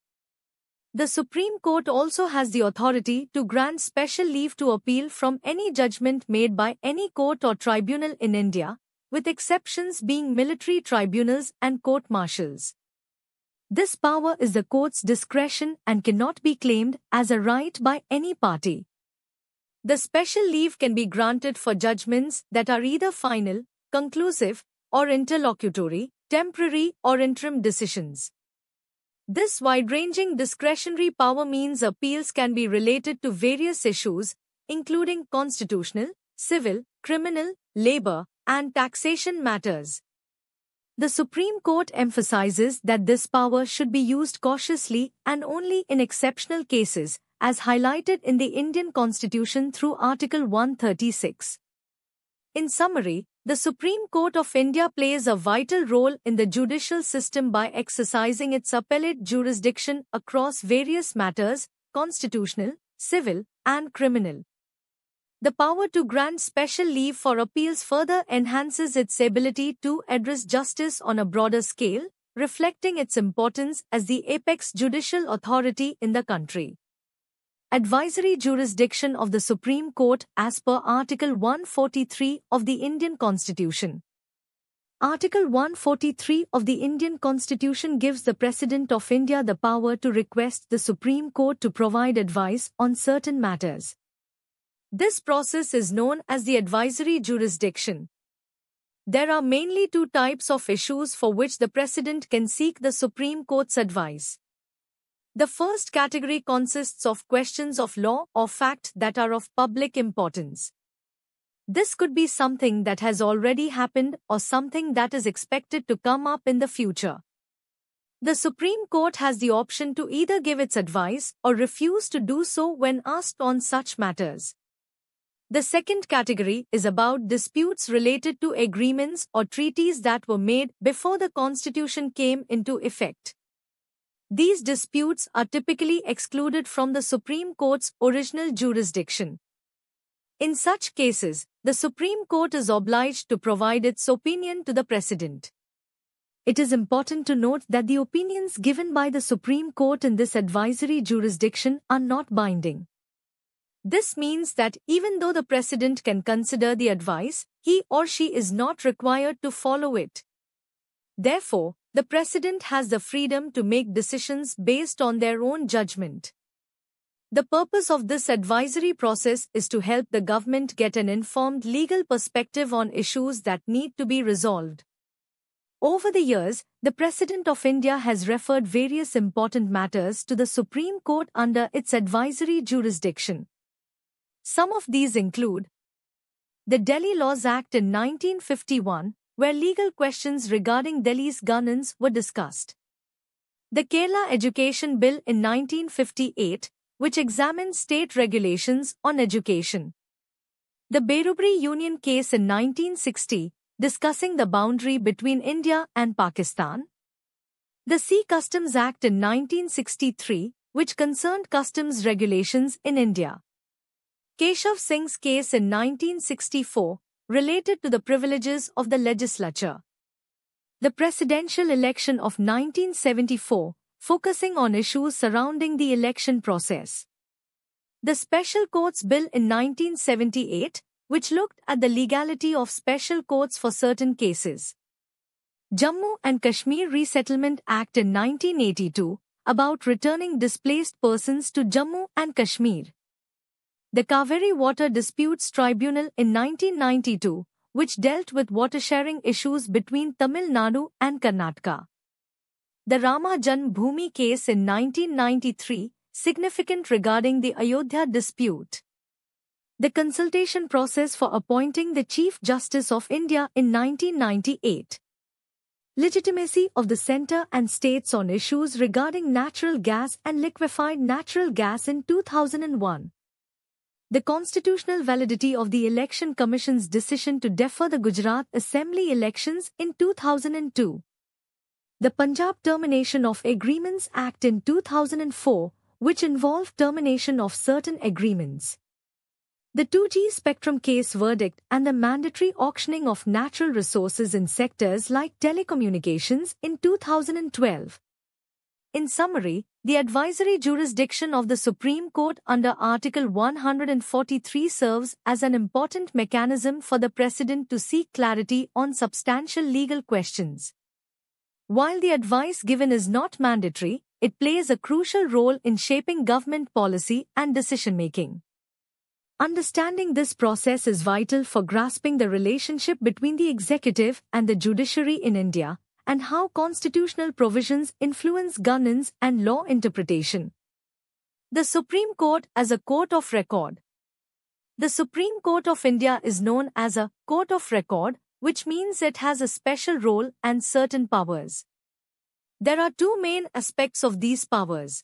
The Supreme Court also has the authority to grant special leave to appeal from any judgment made by any court or tribunal in India, with exceptions being military tribunals and court martials. This power is the court's discretion and cannot be claimed as a right by any party. The special leave can be granted for judgments that are either final, conclusive, or interlocutory, temporary or interim decisions. This wide-ranging discretionary power means appeals can be related to various issues, including constitutional, civil, criminal, labor, and taxation matters. The Supreme Court emphasizes that this power should be used cautiously and only in exceptional cases, as highlighted in the Indian Constitution through Article 136. In summary, the Supreme Court of India plays a vital role in the judicial system by exercising its appellate jurisdiction across various matters, constitutional, civil, and criminal. The power to grant special leave for appeals further enhances its ability to address justice on a broader scale, reflecting its importance as the apex judicial authority in the country advisory jurisdiction of the Supreme Court as per Article 143 of the Indian Constitution. Article 143 of the Indian Constitution gives the President of India the power to request the Supreme Court to provide advice on certain matters. This process is known as the advisory jurisdiction. There are mainly two types of issues for which the President can seek the Supreme Court's advice. The first category consists of questions of law or fact that are of public importance. This could be something that has already happened or something that is expected to come up in the future. The Supreme Court has the option to either give its advice or refuse to do so when asked on such matters. The second category is about disputes related to agreements or treaties that were made before the Constitution came into effect. These disputes are typically excluded from the Supreme Court's original jurisdiction. In such cases, the Supreme Court is obliged to provide its opinion to the President. It is important to note that the opinions given by the Supreme Court in this advisory jurisdiction are not binding. This means that even though the President can consider the advice, he or she is not required to follow it. Therefore, the president has the freedom to make decisions based on their own judgment. The purpose of this advisory process is to help the government get an informed legal perspective on issues that need to be resolved. Over the years, the President of India has referred various important matters to the Supreme Court under its advisory jurisdiction. Some of these include the Delhi Laws Act in 1951, where legal questions regarding Delhi's governance were discussed. The Kerala Education Bill in 1958, which examined state regulations on education. The Berubri Union case in 1960, discussing the boundary between India and Pakistan. The Sea Customs Act in 1963, which concerned customs regulations in India. Keshav Singh's case in 1964, related to the privileges of the legislature. The presidential election of 1974, focusing on issues surrounding the election process. The Special Courts Bill in 1978, which looked at the legality of special courts for certain cases. Jammu and Kashmir Resettlement Act in 1982, about returning displaced persons to Jammu and Kashmir. The Kaveri Water Disputes Tribunal in 1992, which dealt with water sharing issues between Tamil Nadu and Karnataka. The Rama Bhumi case in 1993, significant regarding the Ayodhya dispute. The consultation process for appointing the Chief Justice of India in 1998. Legitimacy of the Centre and States on issues regarding natural gas and liquefied natural gas in 2001. The constitutional validity of the Election Commission's decision to defer the Gujarat Assembly elections in 2002. The Punjab Termination of Agreements Act in 2004, which involved termination of certain agreements. The 2G spectrum case verdict and the mandatory auctioning of natural resources in sectors like telecommunications in 2012. In summary, the advisory jurisdiction of the Supreme Court under Article 143 serves as an important mechanism for the President to seek clarity on substantial legal questions. While the advice given is not mandatory, it plays a crucial role in shaping government policy and decision-making. Understanding this process is vital for grasping the relationship between the executive and the judiciary in India, and how constitutional provisions influence governance and law interpretation. The Supreme Court as a court of record. The Supreme Court of India is known as a court of record, which means it has a special role and certain powers. There are two main aspects of these powers.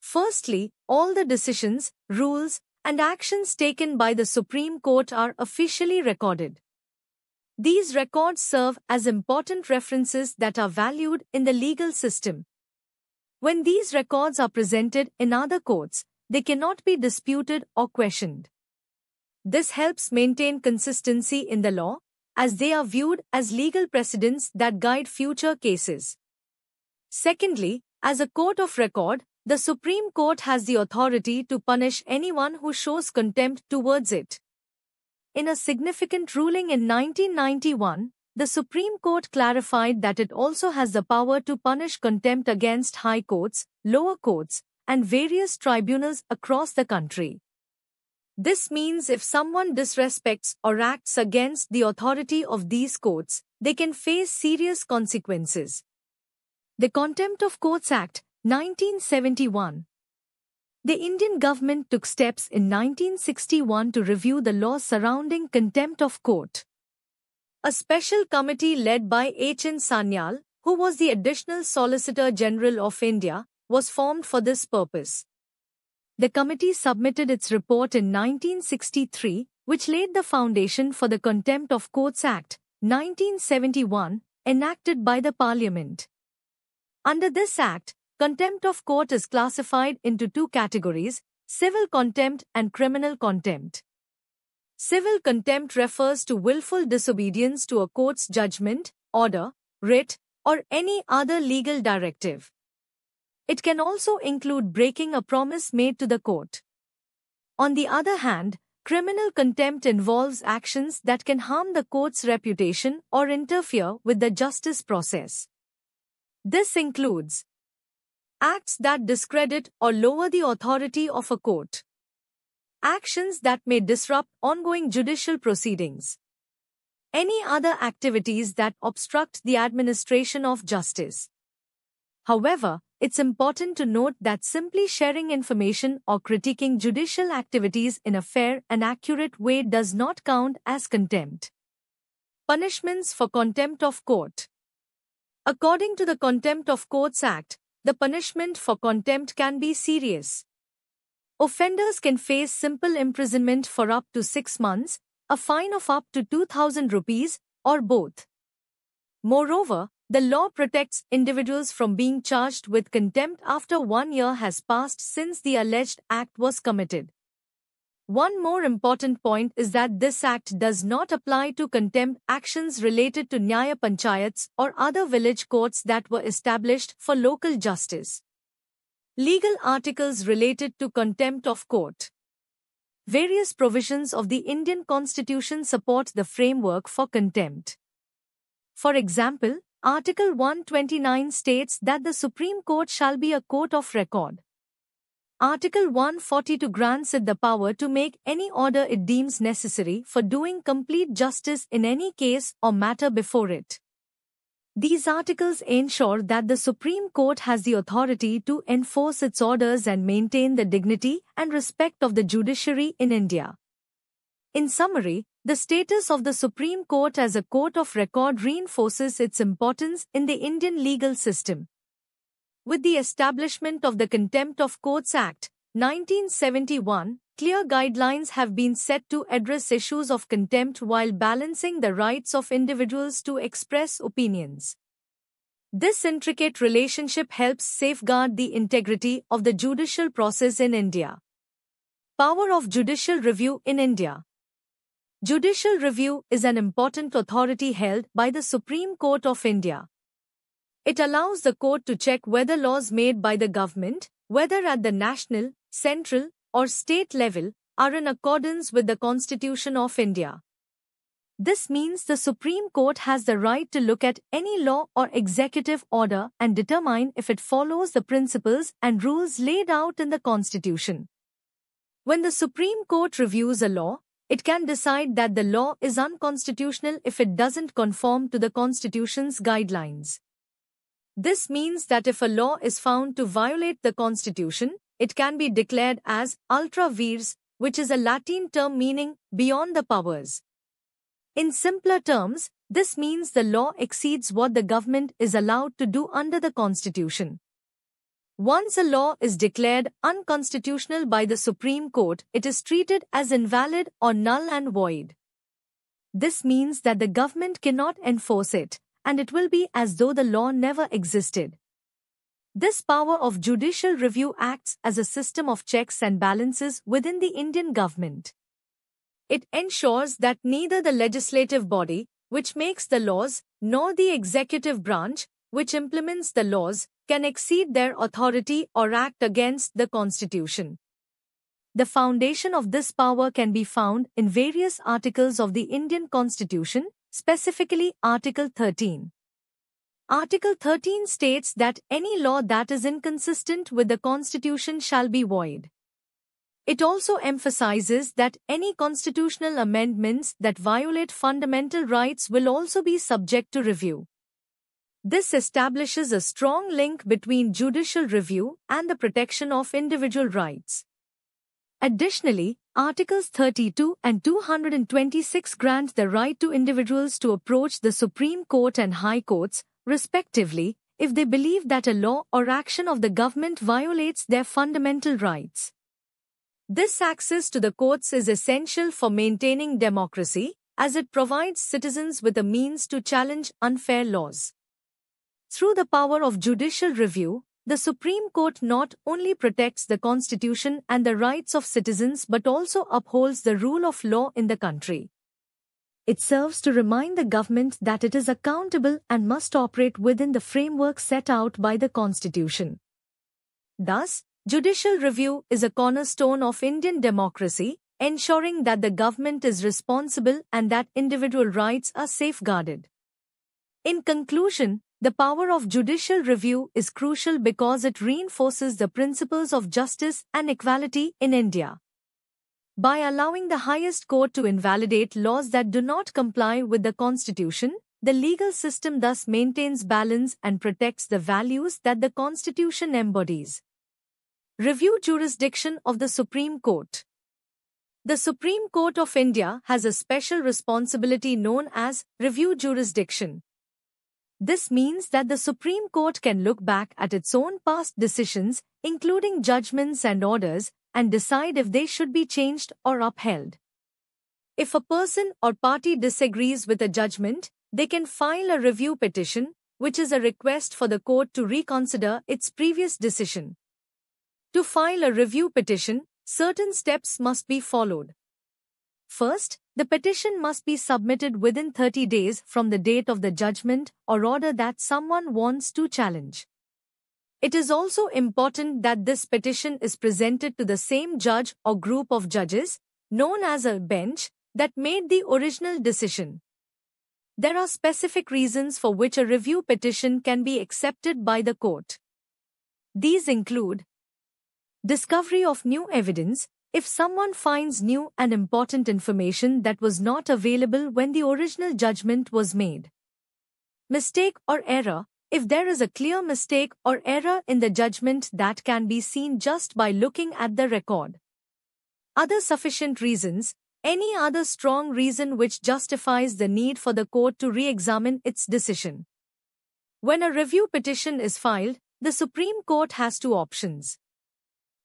Firstly, all the decisions, rules, and actions taken by the Supreme Court are officially recorded. These records serve as important references that are valued in the legal system. When these records are presented in other courts, they cannot be disputed or questioned. This helps maintain consistency in the law, as they are viewed as legal precedents that guide future cases. Secondly, as a court of record, the Supreme Court has the authority to punish anyone who shows contempt towards it. In a significant ruling in 1991, the Supreme Court clarified that it also has the power to punish contempt against high courts, lower courts, and various tribunals across the country. This means if someone disrespects or acts against the authority of these courts, they can face serious consequences. The Contempt of Courts Act, 1971, the Indian government took steps in 1961 to review the law surrounding contempt of court. A special committee led by H. N. Sanyal, who was the additional Solicitor General of India, was formed for this purpose. The committee submitted its report in 1963, which laid the foundation for the Contempt of Courts Act, 1971, enacted by the Parliament. Under this Act, Contempt of court is classified into two categories, civil contempt and criminal contempt. Civil contempt refers to willful disobedience to a court's judgment, order, writ, or any other legal directive. It can also include breaking a promise made to the court. On the other hand, criminal contempt involves actions that can harm the court's reputation or interfere with the justice process. This includes acts that discredit or lower the authority of a court, actions that may disrupt ongoing judicial proceedings, any other activities that obstruct the administration of justice. However, it's important to note that simply sharing information or critiquing judicial activities in a fair and accurate way does not count as contempt. Punishments for contempt of court. According to the Contempt of Courts Act, the punishment for contempt can be serious. Offenders can face simple imprisonment for up to six months, a fine of up to 2,000 rupees, or both. Moreover, the law protects individuals from being charged with contempt after one year has passed since the alleged act was committed. One more important point is that this act does not apply to contempt actions related to Nyaya Panchayats or other village courts that were established for local justice. Legal articles related to contempt of court. Various provisions of the Indian Constitution support the framework for contempt. For example, Article 129 states that the Supreme Court shall be a court of record. Article 142 grants it the power to make any order it deems necessary for doing complete justice in any case or matter before it. These articles ensure that the Supreme Court has the authority to enforce its orders and maintain the dignity and respect of the judiciary in India. In summary, the status of the Supreme Court as a court of record reinforces its importance in the Indian legal system. With the establishment of the Contempt of Courts Act, 1971, clear guidelines have been set to address issues of contempt while balancing the rights of individuals to express opinions. This intricate relationship helps safeguard the integrity of the judicial process in India. Power of Judicial Review in India Judicial review is an important authority held by the Supreme Court of India, it allows the court to check whether laws made by the government, whether at the national, central, or state level, are in accordance with the Constitution of India. This means the Supreme Court has the right to look at any law or executive order and determine if it follows the principles and rules laid out in the Constitution. When the Supreme Court reviews a law, it can decide that the law is unconstitutional if it doesn't conform to the Constitution's guidelines. This means that if a law is found to violate the constitution, it can be declared as ultra vires, which is a Latin term meaning beyond the powers. In simpler terms, this means the law exceeds what the government is allowed to do under the constitution. Once a law is declared unconstitutional by the Supreme Court, it is treated as invalid or null and void. This means that the government cannot enforce it, and it will be as though the law never existed. This power of judicial review acts as a system of checks and balances within the Indian government. It ensures that neither the legislative body, which makes the laws, nor the executive branch, which implements the laws, can exceed their authority or act against the Constitution. The foundation of this power can be found in various articles of the Indian Constitution, specifically Article 13. Article 13 states that any law that is inconsistent with the Constitution shall be void. It also emphasizes that any constitutional amendments that violate fundamental rights will also be subject to review. This establishes a strong link between judicial review and the protection of individual rights. Additionally, Articles 32 and 226 grant the right to individuals to approach the Supreme Court and High Courts, respectively, if they believe that a law or action of the government violates their fundamental rights. This access to the courts is essential for maintaining democracy, as it provides citizens with a means to challenge unfair laws. Through the power of judicial review, the Supreme Court not only protects the Constitution and the rights of citizens but also upholds the rule of law in the country. It serves to remind the government that it is accountable and must operate within the framework set out by the Constitution. Thus, judicial review is a cornerstone of Indian democracy, ensuring that the government is responsible and that individual rights are safeguarded. In conclusion, the power of judicial review is crucial because it reinforces the principles of justice and equality in India. By allowing the highest court to invalidate laws that do not comply with the Constitution, the legal system thus maintains balance and protects the values that the Constitution embodies. Review Jurisdiction of the Supreme Court The Supreme Court of India has a special responsibility known as review jurisdiction. This means that the Supreme Court can look back at its own past decisions, including judgments and orders, and decide if they should be changed or upheld. If a person or party disagrees with a judgment, they can file a review petition, which is a request for the court to reconsider its previous decision. To file a review petition, certain steps must be followed. First, the petition must be submitted within 30 days from the date of the judgment or order that someone wants to challenge. It is also important that this petition is presented to the same judge or group of judges, known as a bench, that made the original decision. There are specific reasons for which a review petition can be accepted by the court. These include discovery of new evidence, if someone finds new and important information that was not available when the original judgment was made. Mistake or error If there is a clear mistake or error in the judgment that can be seen just by looking at the record. Other sufficient reasons Any other strong reason which justifies the need for the court to re examine its decision. When a review petition is filed, the Supreme Court has two options.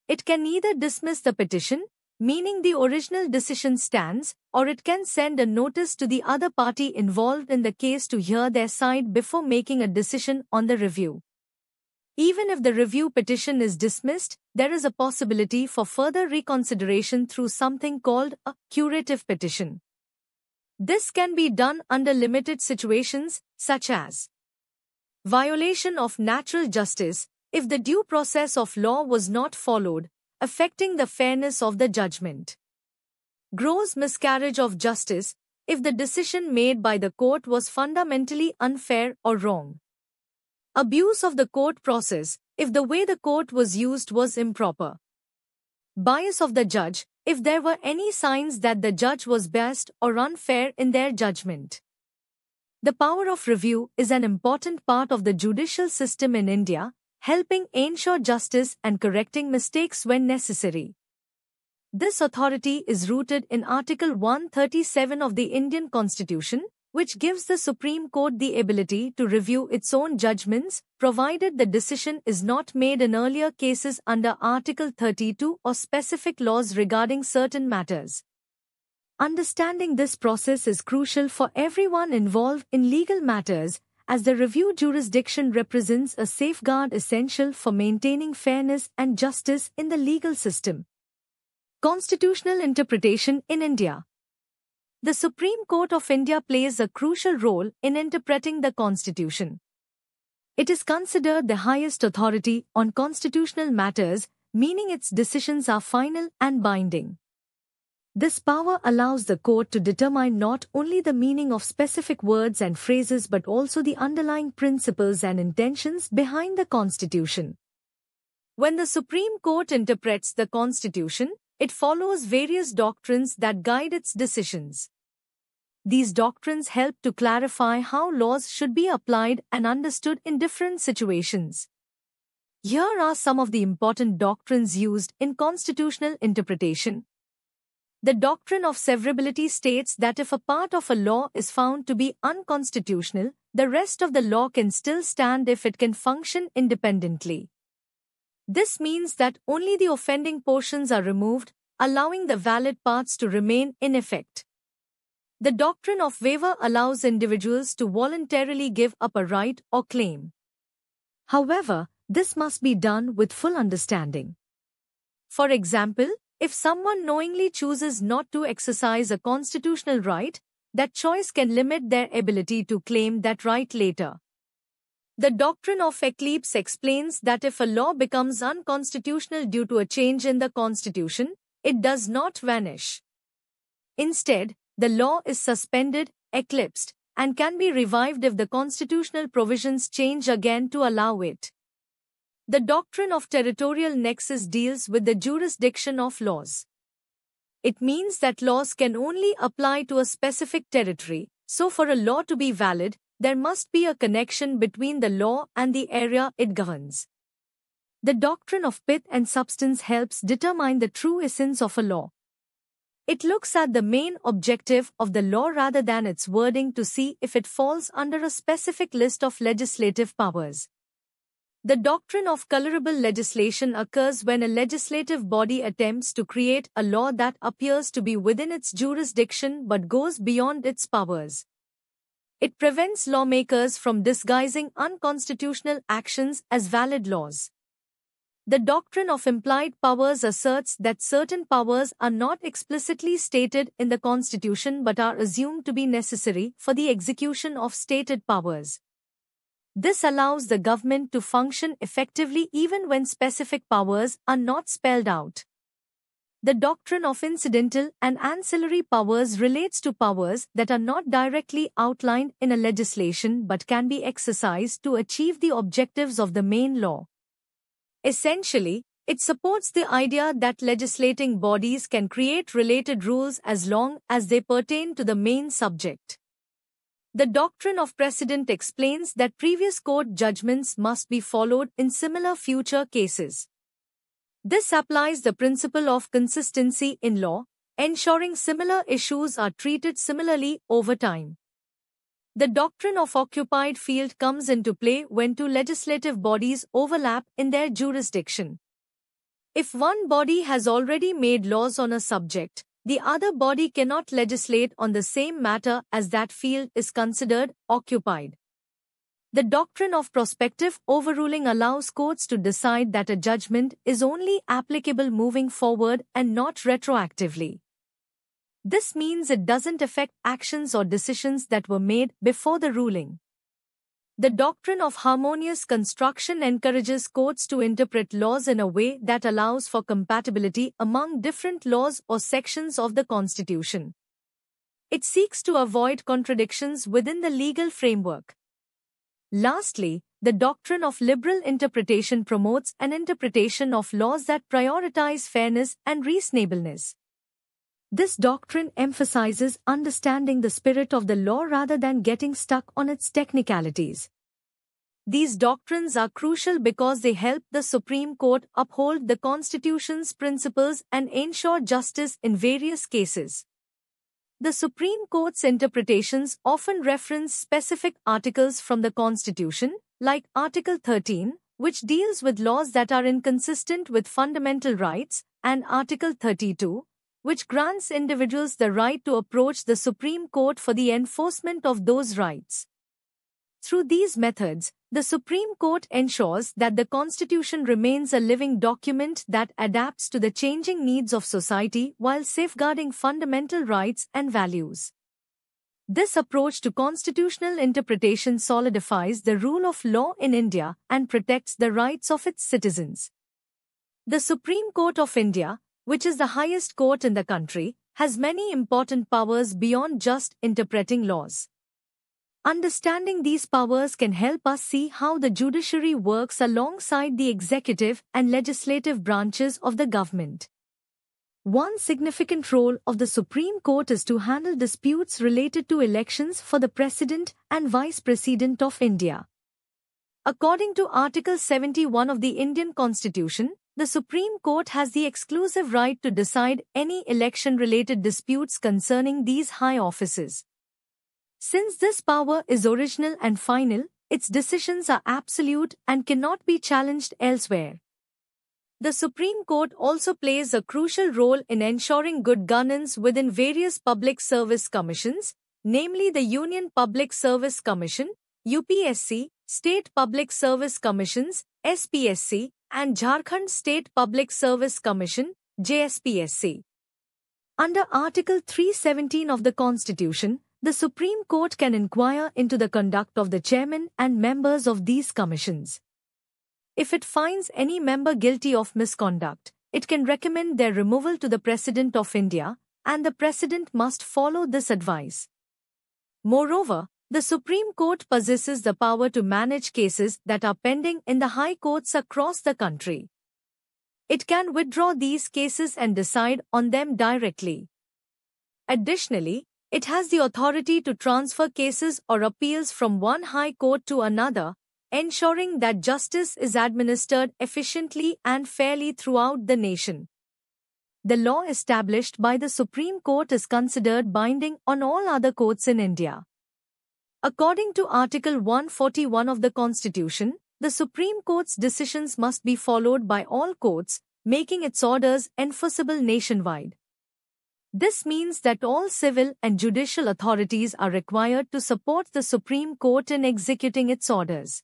It can either dismiss the petition, meaning the original decision stands, or it can send a notice to the other party involved in the case to hear their side before making a decision on the review. Even if the review petition is dismissed, there is a possibility for further reconsideration through something called a curative petition. This can be done under limited situations, such as violation of natural justice, if the due process of law was not followed, affecting the fairness of the judgment. Gross miscarriage of justice, if the decision made by the court was fundamentally unfair or wrong. Abuse of the court process, if the way the court was used was improper. Bias of the judge, if there were any signs that the judge was biased or unfair in their judgment. The power of review is an important part of the judicial system in India, helping ensure justice and correcting mistakes when necessary. This authority is rooted in Article 137 of the Indian Constitution, which gives the Supreme Court the ability to review its own judgments, provided the decision is not made in earlier cases under Article 32 or specific laws regarding certain matters. Understanding this process is crucial for everyone involved in legal matters, as the review jurisdiction represents a safeguard essential for maintaining fairness and justice in the legal system. Constitutional interpretation in India The Supreme Court of India plays a crucial role in interpreting the Constitution. It is considered the highest authority on constitutional matters, meaning its decisions are final and binding. This power allows the court to determine not only the meaning of specific words and phrases but also the underlying principles and intentions behind the Constitution. When the Supreme Court interprets the Constitution, it follows various doctrines that guide its decisions. These doctrines help to clarify how laws should be applied and understood in different situations. Here are some of the important doctrines used in constitutional interpretation. The doctrine of severability states that if a part of a law is found to be unconstitutional, the rest of the law can still stand if it can function independently. This means that only the offending portions are removed, allowing the valid parts to remain in effect. The doctrine of waiver allows individuals to voluntarily give up a right or claim. However, this must be done with full understanding. For example, if someone knowingly chooses not to exercise a constitutional right, that choice can limit their ability to claim that right later. The doctrine of eclipse explains that if a law becomes unconstitutional due to a change in the constitution, it does not vanish. Instead, the law is suspended, eclipsed, and can be revived if the constitutional provisions change again to allow it. The doctrine of territorial nexus deals with the jurisdiction of laws. It means that laws can only apply to a specific territory, so for a law to be valid, there must be a connection between the law and the area it governs. The doctrine of pith and substance helps determine the true essence of a law. It looks at the main objective of the law rather than its wording to see if it falls under a specific list of legislative powers. The doctrine of colorable legislation occurs when a legislative body attempts to create a law that appears to be within its jurisdiction but goes beyond its powers. It prevents lawmakers from disguising unconstitutional actions as valid laws. The doctrine of implied powers asserts that certain powers are not explicitly stated in the Constitution but are assumed to be necessary for the execution of stated powers. This allows the government to function effectively even when specific powers are not spelled out. The doctrine of incidental and ancillary powers relates to powers that are not directly outlined in a legislation but can be exercised to achieve the objectives of the main law. Essentially, it supports the idea that legislating bodies can create related rules as long as they pertain to the main subject. The doctrine of precedent explains that previous court judgments must be followed in similar future cases. This applies the principle of consistency in law, ensuring similar issues are treated similarly over time. The doctrine of occupied field comes into play when two legislative bodies overlap in their jurisdiction. If one body has already made laws on a subject, the other body cannot legislate on the same matter as that field is considered occupied. The doctrine of prospective overruling allows courts to decide that a judgment is only applicable moving forward and not retroactively. This means it doesn't affect actions or decisions that were made before the ruling. The doctrine of harmonious construction encourages courts to interpret laws in a way that allows for compatibility among different laws or sections of the Constitution. It seeks to avoid contradictions within the legal framework. Lastly, the doctrine of liberal interpretation promotes an interpretation of laws that prioritize fairness and reasonableness. This doctrine emphasizes understanding the spirit of the law rather than getting stuck on its technicalities. These doctrines are crucial because they help the Supreme Court uphold the Constitution's principles and ensure justice in various cases. The Supreme Court's interpretations often reference specific articles from the Constitution, like Article 13, which deals with laws that are inconsistent with fundamental rights, and Article 32, which grants individuals the right to approach the Supreme Court for the enforcement of those rights. Through these methods, the Supreme Court ensures that the Constitution remains a living document that adapts to the changing needs of society while safeguarding fundamental rights and values. This approach to constitutional interpretation solidifies the rule of law in India and protects the rights of its citizens. The Supreme Court of India, which is the highest court in the country, has many important powers beyond just interpreting laws. Understanding these powers can help us see how the judiciary works alongside the executive and legislative branches of the government. One significant role of the Supreme Court is to handle disputes related to elections for the President and Vice President of India. According to Article 71 of the Indian Constitution, the Supreme Court has the exclusive right to decide any election-related disputes concerning these high offices. Since this power is original and final, its decisions are absolute and cannot be challenged elsewhere. The Supreme Court also plays a crucial role in ensuring good governance within various public service commissions, namely the Union Public Service Commission, UPSC, State Public Service Commissions, SPSC, and Jharkhand State Public Service Commission, JSPSC. Under Article 317 of the Constitution, the Supreme Court can inquire into the conduct of the chairman and members of these commissions. If it finds any member guilty of misconduct, it can recommend their removal to the President of India, and the President must follow this advice. Moreover, the Supreme Court possesses the power to manage cases that are pending in the high courts across the country. It can withdraw these cases and decide on them directly. Additionally, it has the authority to transfer cases or appeals from one high court to another, ensuring that justice is administered efficiently and fairly throughout the nation. The law established by the Supreme Court is considered binding on all other courts in India. According to Article 141 of the Constitution, the Supreme Court's decisions must be followed by all courts, making its orders enforceable nationwide. This means that all civil and judicial authorities are required to support the Supreme Court in executing its orders.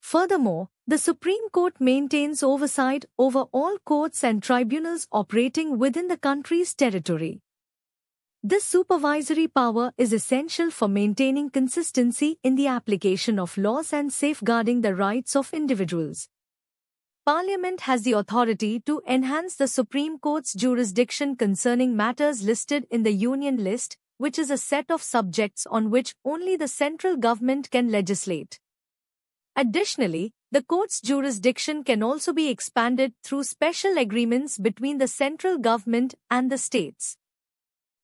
Furthermore, the Supreme Court maintains oversight over all courts and tribunals operating within the country's territory. This supervisory power is essential for maintaining consistency in the application of laws and safeguarding the rights of individuals. Parliament has the authority to enhance the Supreme Court's jurisdiction concerning matters listed in the Union List, which is a set of subjects on which only the central government can legislate. Additionally, the court's jurisdiction can also be expanded through special agreements between the central government and the states.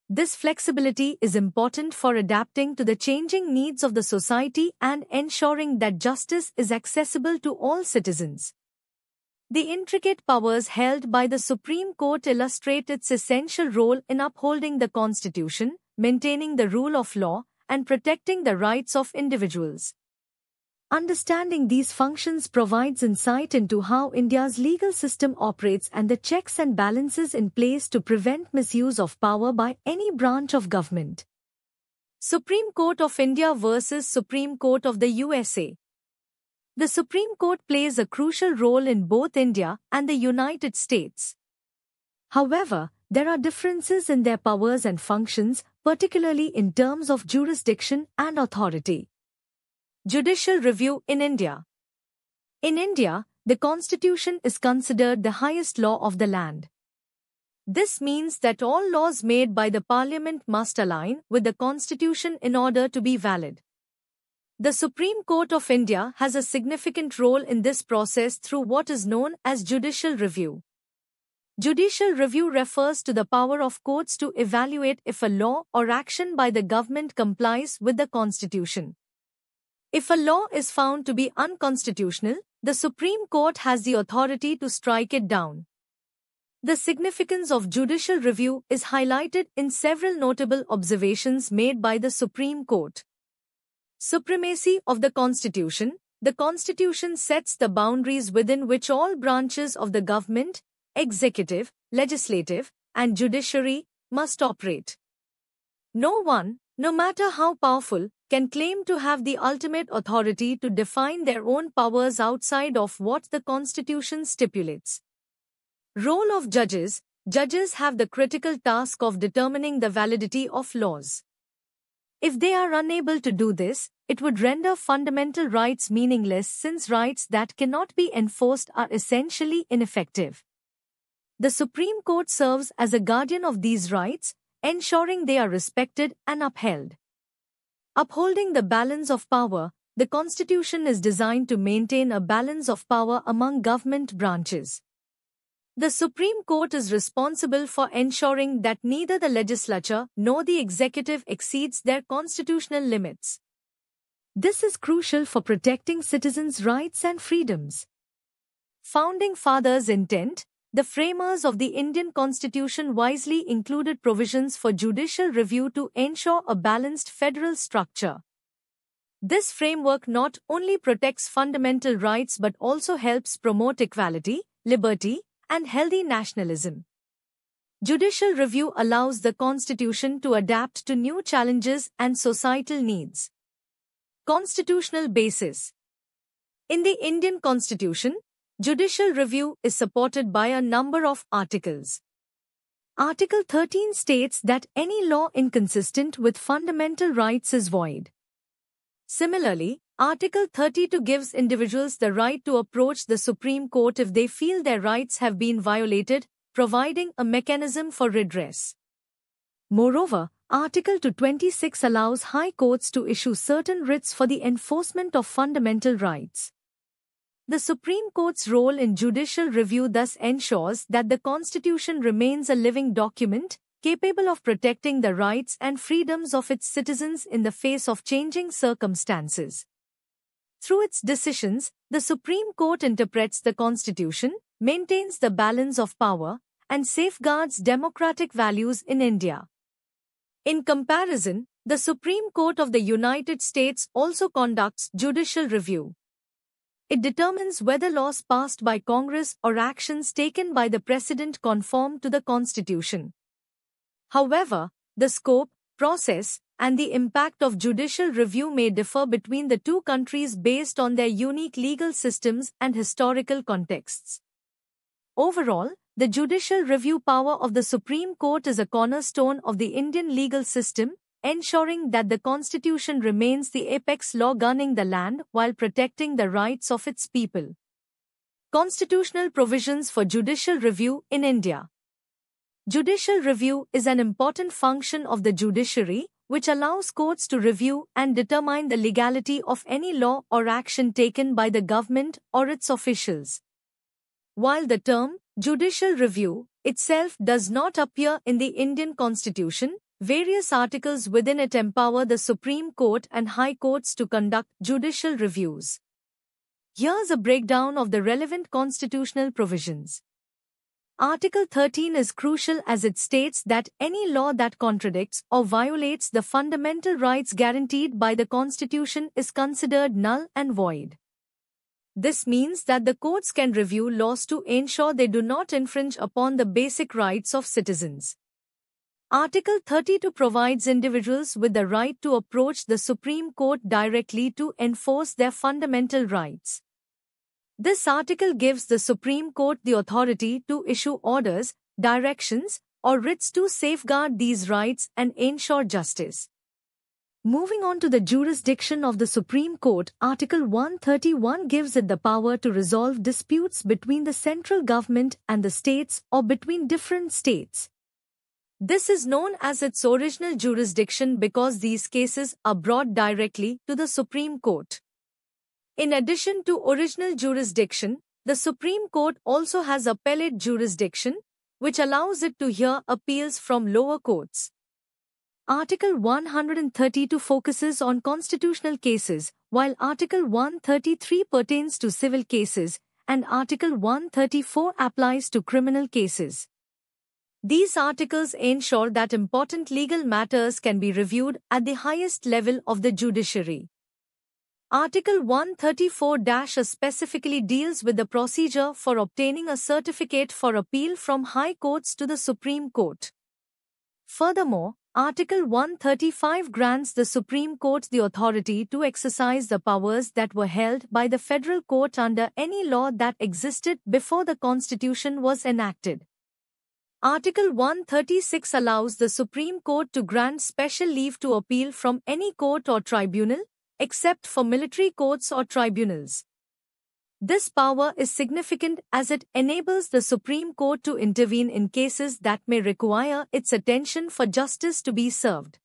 This flexibility is important for adapting to the changing needs of the society and ensuring that justice is accessible to all citizens. The intricate powers held by the Supreme Court illustrate its essential role in upholding the Constitution, maintaining the rule of law, and protecting the rights of individuals. Understanding these functions provides insight into how India's legal system operates and the checks and balances in place to prevent misuse of power by any branch of government. Supreme Court of India versus Supreme Court of the USA The Supreme Court plays a crucial role in both India and the United States. However, there are differences in their powers and functions, particularly in terms of jurisdiction and authority. Judicial Review in India In India, the constitution is considered the highest law of the land. This means that all laws made by the parliament must align with the constitution in order to be valid. The Supreme Court of India has a significant role in this process through what is known as judicial review. Judicial review refers to the power of courts to evaluate if a law or action by the government complies with the Constitution. If a law is found to be unconstitutional, the Supreme Court has the authority to strike it down. The significance of judicial review is highlighted in several notable observations made by the Supreme Court. Supremacy of the Constitution The Constitution sets the boundaries within which all branches of the government, executive, legislative, and judiciary must operate. No one, no matter how powerful, can claim to have the ultimate authority to define their own powers outside of what the Constitution stipulates. Role of judges Judges have the critical task of determining the validity of laws. If they are unable to do this, it would render fundamental rights meaningless since rights that cannot be enforced are essentially ineffective. The Supreme Court serves as a guardian of these rights, ensuring they are respected and upheld. Upholding the balance of power, the Constitution is designed to maintain a balance of power among government branches. The Supreme Court is responsible for ensuring that neither the legislature nor the executive exceeds their constitutional limits. This is crucial for protecting citizens' rights and freedoms. Founding Fathers' intent the framers of the Indian Constitution wisely included provisions for judicial review to ensure a balanced federal structure. This framework not only protects fundamental rights but also helps promote equality, liberty, and healthy nationalism. Judicial review allows the Constitution to adapt to new challenges and societal needs. Constitutional Basis In the Indian Constitution, Judicial review is supported by a number of articles. Article 13 states that any law inconsistent with fundamental rights is void. Similarly, Article 32 gives individuals the right to approach the Supreme Court if they feel their rights have been violated, providing a mechanism for redress. Moreover, Article 226 allows high courts to issue certain writs for the enforcement of fundamental rights. The Supreme Court's role in judicial review thus ensures that the Constitution remains a living document, capable of protecting the rights and freedoms of its citizens in the face of changing circumstances. Through its decisions, the Supreme Court interprets the Constitution, maintains the balance of power, and safeguards democratic values in India. In comparison, the Supreme Court of the United States also conducts judicial review. It determines whether laws passed by Congress or actions taken by the President conform to the Constitution. However, the scope, process, and the impact of judicial review may differ between the two countries based on their unique legal systems and historical contexts. Overall, the judicial review power of the Supreme Court is a cornerstone of the Indian legal system ensuring that the constitution remains the apex law governing the land while protecting the rights of its people. Constitutional provisions for judicial review in India. Judicial review is an important function of the judiciary, which allows courts to review and determine the legality of any law or action taken by the government or its officials. While the term judicial review itself does not appear in the Indian constitution, Various articles within it empower the Supreme Court and High Courts to conduct judicial reviews. Here's a breakdown of the relevant constitutional provisions. Article 13 is crucial as it states that any law that contradicts or violates the fundamental rights guaranteed by the Constitution is considered null and void. This means that the courts can review laws to ensure they do not infringe upon the basic rights of citizens. Article 32 provides individuals with the right to approach the Supreme Court directly to enforce their fundamental rights. This article gives the Supreme Court the authority to issue orders, directions, or writs to safeguard these rights and ensure justice. Moving on to the jurisdiction of the Supreme Court, Article 131 gives it the power to resolve disputes between the central government and the states or between different states. This is known as its original jurisdiction because these cases are brought directly to the Supreme Court. In addition to original jurisdiction, the Supreme Court also has appellate jurisdiction, which allows it to hear appeals from lower courts. Article 132 focuses on constitutional cases, while Article 133 pertains to civil cases, and Article 134 applies to criminal cases. These articles ensure that important legal matters can be reviewed at the highest level of the judiciary. Article 134-A specifically deals with the procedure for obtaining a certificate for appeal from high courts to the Supreme Court. Furthermore, Article 135 grants the Supreme Court the authority to exercise the powers that were held by the federal court under any law that existed before the Constitution was enacted. Article 136 allows the Supreme Court to grant special leave to appeal from any court or tribunal, except for military courts or tribunals. This power is significant as it enables the Supreme Court to intervene in cases that may require its attention for justice to be served.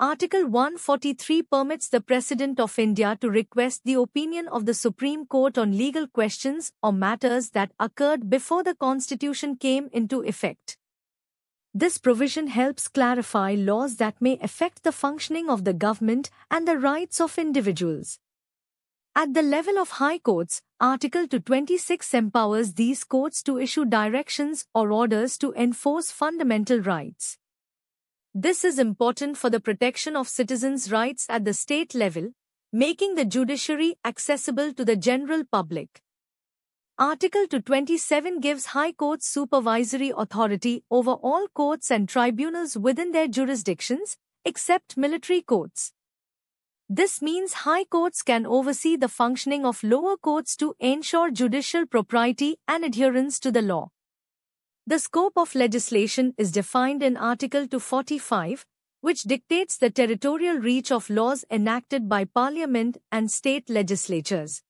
Article 143 permits the President of India to request the opinion of the Supreme Court on legal questions or matters that occurred before the Constitution came into effect. This provision helps clarify laws that may affect the functioning of the government and the rights of individuals. At the level of high courts, Article 226 empowers these courts to issue directions or orders to enforce fundamental rights. This is important for the protection of citizens' rights at the state level, making the judiciary accessible to the general public. Article 227 gives High Courts supervisory authority over all courts and tribunals within their jurisdictions, except military courts. This means high courts can oversee the functioning of lower courts to ensure judicial propriety and adherence to the law. The scope of legislation is defined in Article 245, which dictates the territorial reach of laws enacted by Parliament and state legislatures.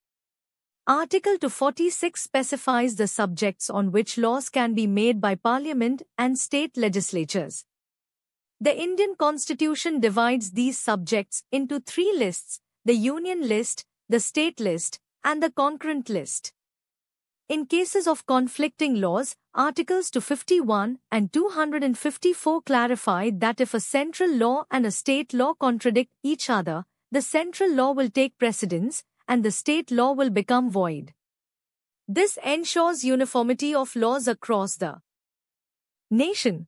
Article 246 specifies the subjects on which laws can be made by Parliament and state legislatures. The Indian Constitution divides these subjects into three lists the Union List, the State List, and the Concurrent List. In cases of conflicting laws, Articles 251 and 254 clarify that if a central law and a state law contradict each other, the central law will take precedence and the state law will become void. This ensures uniformity of laws across the nation.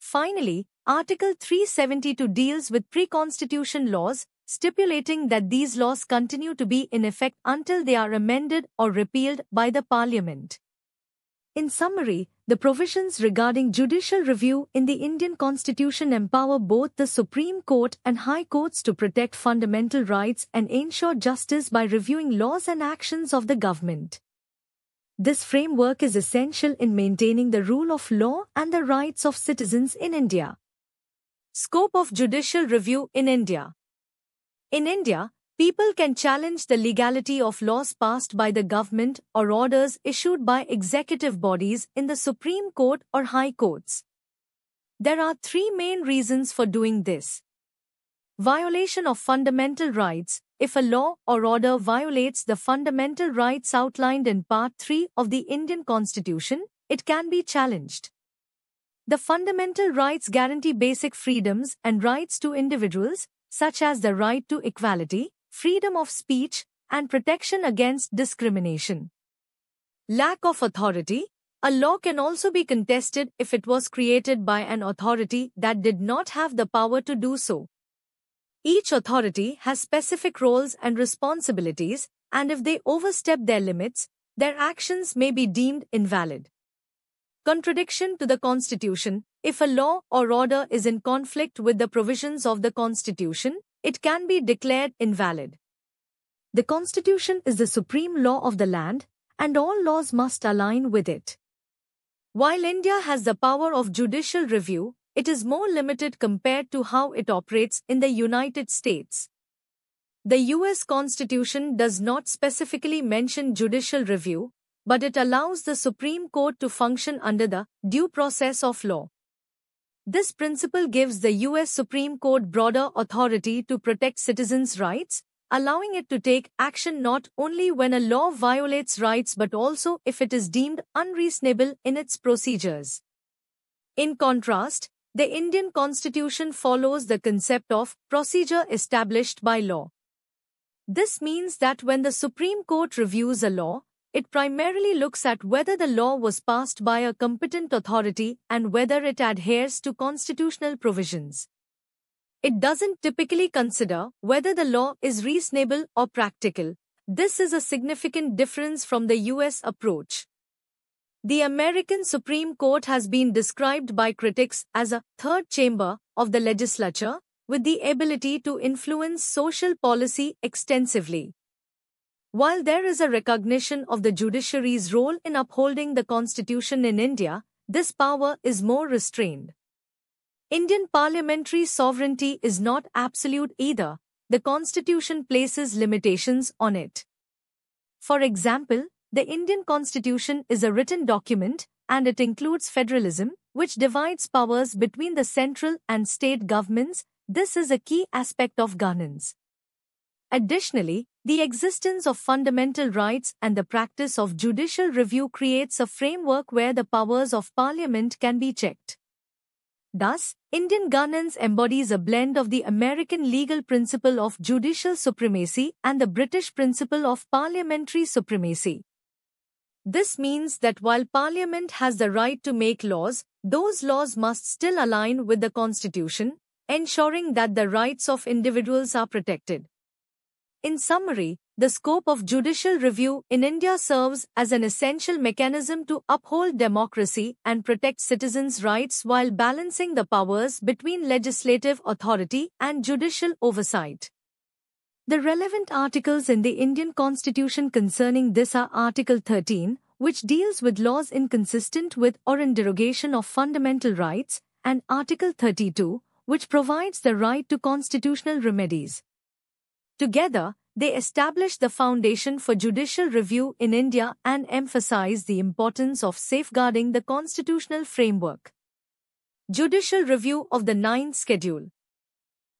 Finally, Article 372 deals with pre-constitution laws stipulating that these laws continue to be in effect until they are amended or repealed by the Parliament. In summary, the provisions regarding judicial review in the Indian Constitution empower both the Supreme Court and High Courts to protect fundamental rights and ensure justice by reviewing laws and actions of the government. This framework is essential in maintaining the rule of law and the rights of citizens in India. Scope of Judicial Review in India in India, people can challenge the legality of laws passed by the government or orders issued by executive bodies in the Supreme Court or High Courts. There are three main reasons for doing this. Violation of fundamental rights. If a law or order violates the fundamental rights outlined in Part 3 of the Indian Constitution, it can be challenged. The fundamental rights guarantee basic freedoms and rights to individuals, such as the right to equality, freedom of speech, and protection against discrimination. Lack of authority A law can also be contested if it was created by an authority that did not have the power to do so. Each authority has specific roles and responsibilities, and if they overstep their limits, their actions may be deemed invalid. Contradiction to the Constitution If a law or order is in conflict with the provisions of the Constitution, it can be declared invalid. The Constitution is the supreme law of the land, and all laws must align with it. While India has the power of judicial review, it is more limited compared to how it operates in the United States. The US Constitution does not specifically mention judicial review, but it allows the Supreme Court to function under the due process of law. This principle gives the U.S. Supreme Court broader authority to protect citizens' rights, allowing it to take action not only when a law violates rights but also if it is deemed unreasonable in its procedures. In contrast, the Indian constitution follows the concept of procedure established by law. This means that when the Supreme Court reviews a law, it primarily looks at whether the law was passed by a competent authority and whether it adheres to constitutional provisions. It doesn't typically consider whether the law is reasonable or practical. This is a significant difference from the US approach. The American Supreme Court has been described by critics as a third chamber of the legislature with the ability to influence social policy extensively. While there is a recognition of the judiciary's role in upholding the constitution in India, this power is more restrained. Indian parliamentary sovereignty is not absolute either, the constitution places limitations on it. For example, the Indian constitution is a written document and it includes federalism, which divides powers between the central and state governments. This is a key aspect of governance. Additionally, the existence of fundamental rights and the practice of judicial review creates a framework where the powers of parliament can be checked. Thus, Indian governance embodies a blend of the American legal principle of judicial supremacy and the British principle of parliamentary supremacy. This means that while parliament has the right to make laws, those laws must still align with the constitution, ensuring that the rights of individuals are protected. In summary, the scope of judicial review in India serves as an essential mechanism to uphold democracy and protect citizens' rights while balancing the powers between legislative authority and judicial oversight. The relevant articles in the Indian Constitution concerning this are Article 13, which deals with laws inconsistent with or in derogation of fundamental rights, and Article 32, which provides the right to constitutional remedies. Together, they established the foundation for judicial review in India and emphasized the importance of safeguarding the constitutional framework. Judicial Review of the Ninth Schedule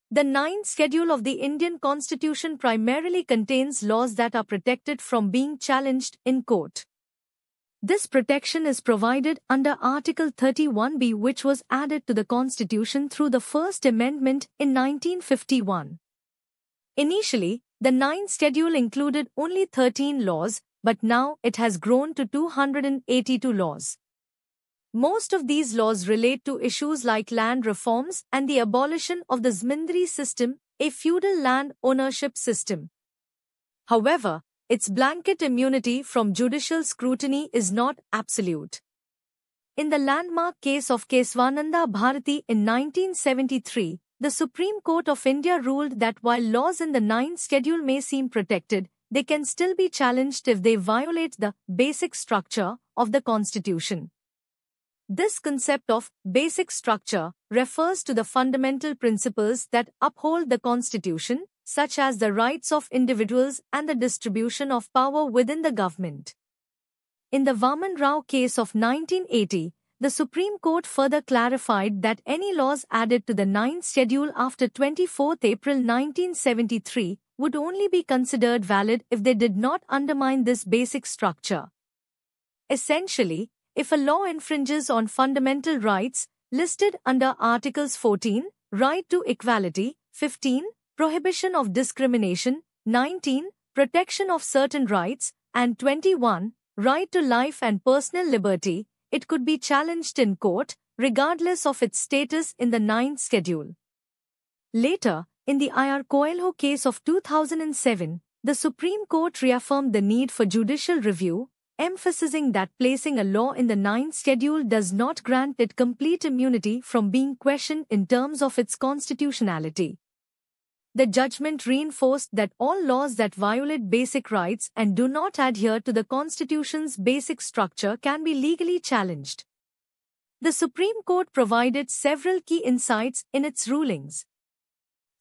The Ninth Schedule of the Indian Constitution primarily contains laws that are protected from being challenged in court. This protection is provided under Article 31b which was added to the Constitution through the First Amendment in 1951. Initially, the nine schedule included only 13 laws, but now it has grown to 282 laws. Most of these laws relate to issues like land reforms and the abolition of the Zmindri system, a feudal land ownership system. However, its blanket immunity from judicial scrutiny is not absolute. In the landmark case of Keswananda Bharati in 1973, the Supreme Court of India ruled that while laws in the Ninth Schedule may seem protected, they can still be challenged if they violate the basic structure of the Constitution. This concept of basic structure refers to the fundamental principles that uphold the Constitution, such as the rights of individuals and the distribution of power within the government. In the Vaman Rao case of 1980, the Supreme Court further clarified that any laws added to the Ninth Schedule after 24 April 1973 would only be considered valid if they did not undermine this basic structure. Essentially, if a law infringes on fundamental rights listed under Articles 14, Right to Equality, 15, Prohibition of Discrimination, 19, Protection of Certain Rights, and 21, Right to Life and Personal Liberty, it could be challenged in court, regardless of its status in the ninth schedule. Later, in the IR Coelho case of 2007, the Supreme Court reaffirmed the need for judicial review, emphasizing that placing a law in the ninth schedule does not grant it complete immunity from being questioned in terms of its constitutionality. The judgment reinforced that all laws that violate basic rights and do not adhere to the Constitution's basic structure can be legally challenged. The Supreme Court provided several key insights in its rulings.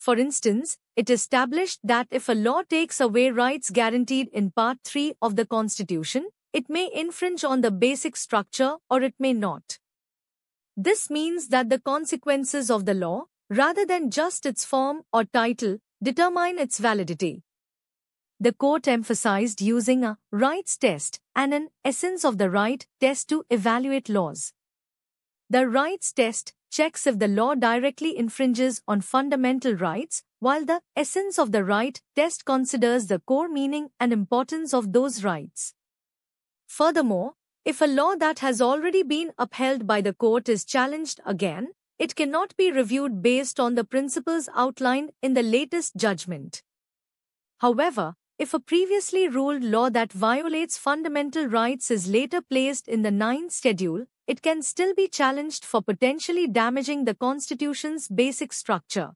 For instance, it established that if a law takes away rights guaranteed in Part 3 of the Constitution, it may infringe on the basic structure or it may not. This means that the consequences of the law, rather than just its form or title, determine its validity. The court emphasized using a rights test and an essence of the right test to evaluate laws. The rights test checks if the law directly infringes on fundamental rights, while the essence of the right test considers the core meaning and importance of those rights. Furthermore, if a law that has already been upheld by the court is challenged again, it cannot be reviewed based on the principles outlined in the latest judgment. However, if a previously ruled law that violates fundamental rights is later placed in the ninth schedule, it can still be challenged for potentially damaging the Constitution's basic structure.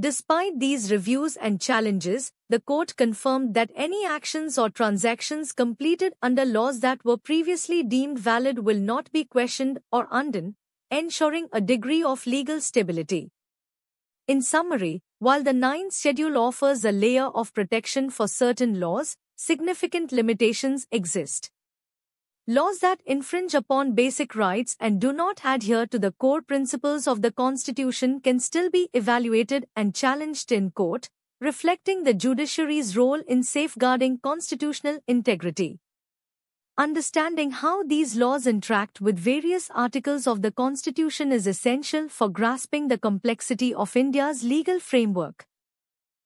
Despite these reviews and challenges, the court confirmed that any actions or transactions completed under laws that were previously deemed valid will not be questioned or undone, ensuring a degree of legal stability. In summary, while the Ninth Schedule offers a layer of protection for certain laws, significant limitations exist. Laws that infringe upon basic rights and do not adhere to the core principles of the Constitution can still be evaluated and challenged in court, reflecting the judiciary's role in safeguarding constitutional integrity. Understanding how these laws interact with various articles of the Constitution is essential for grasping the complexity of India's legal framework.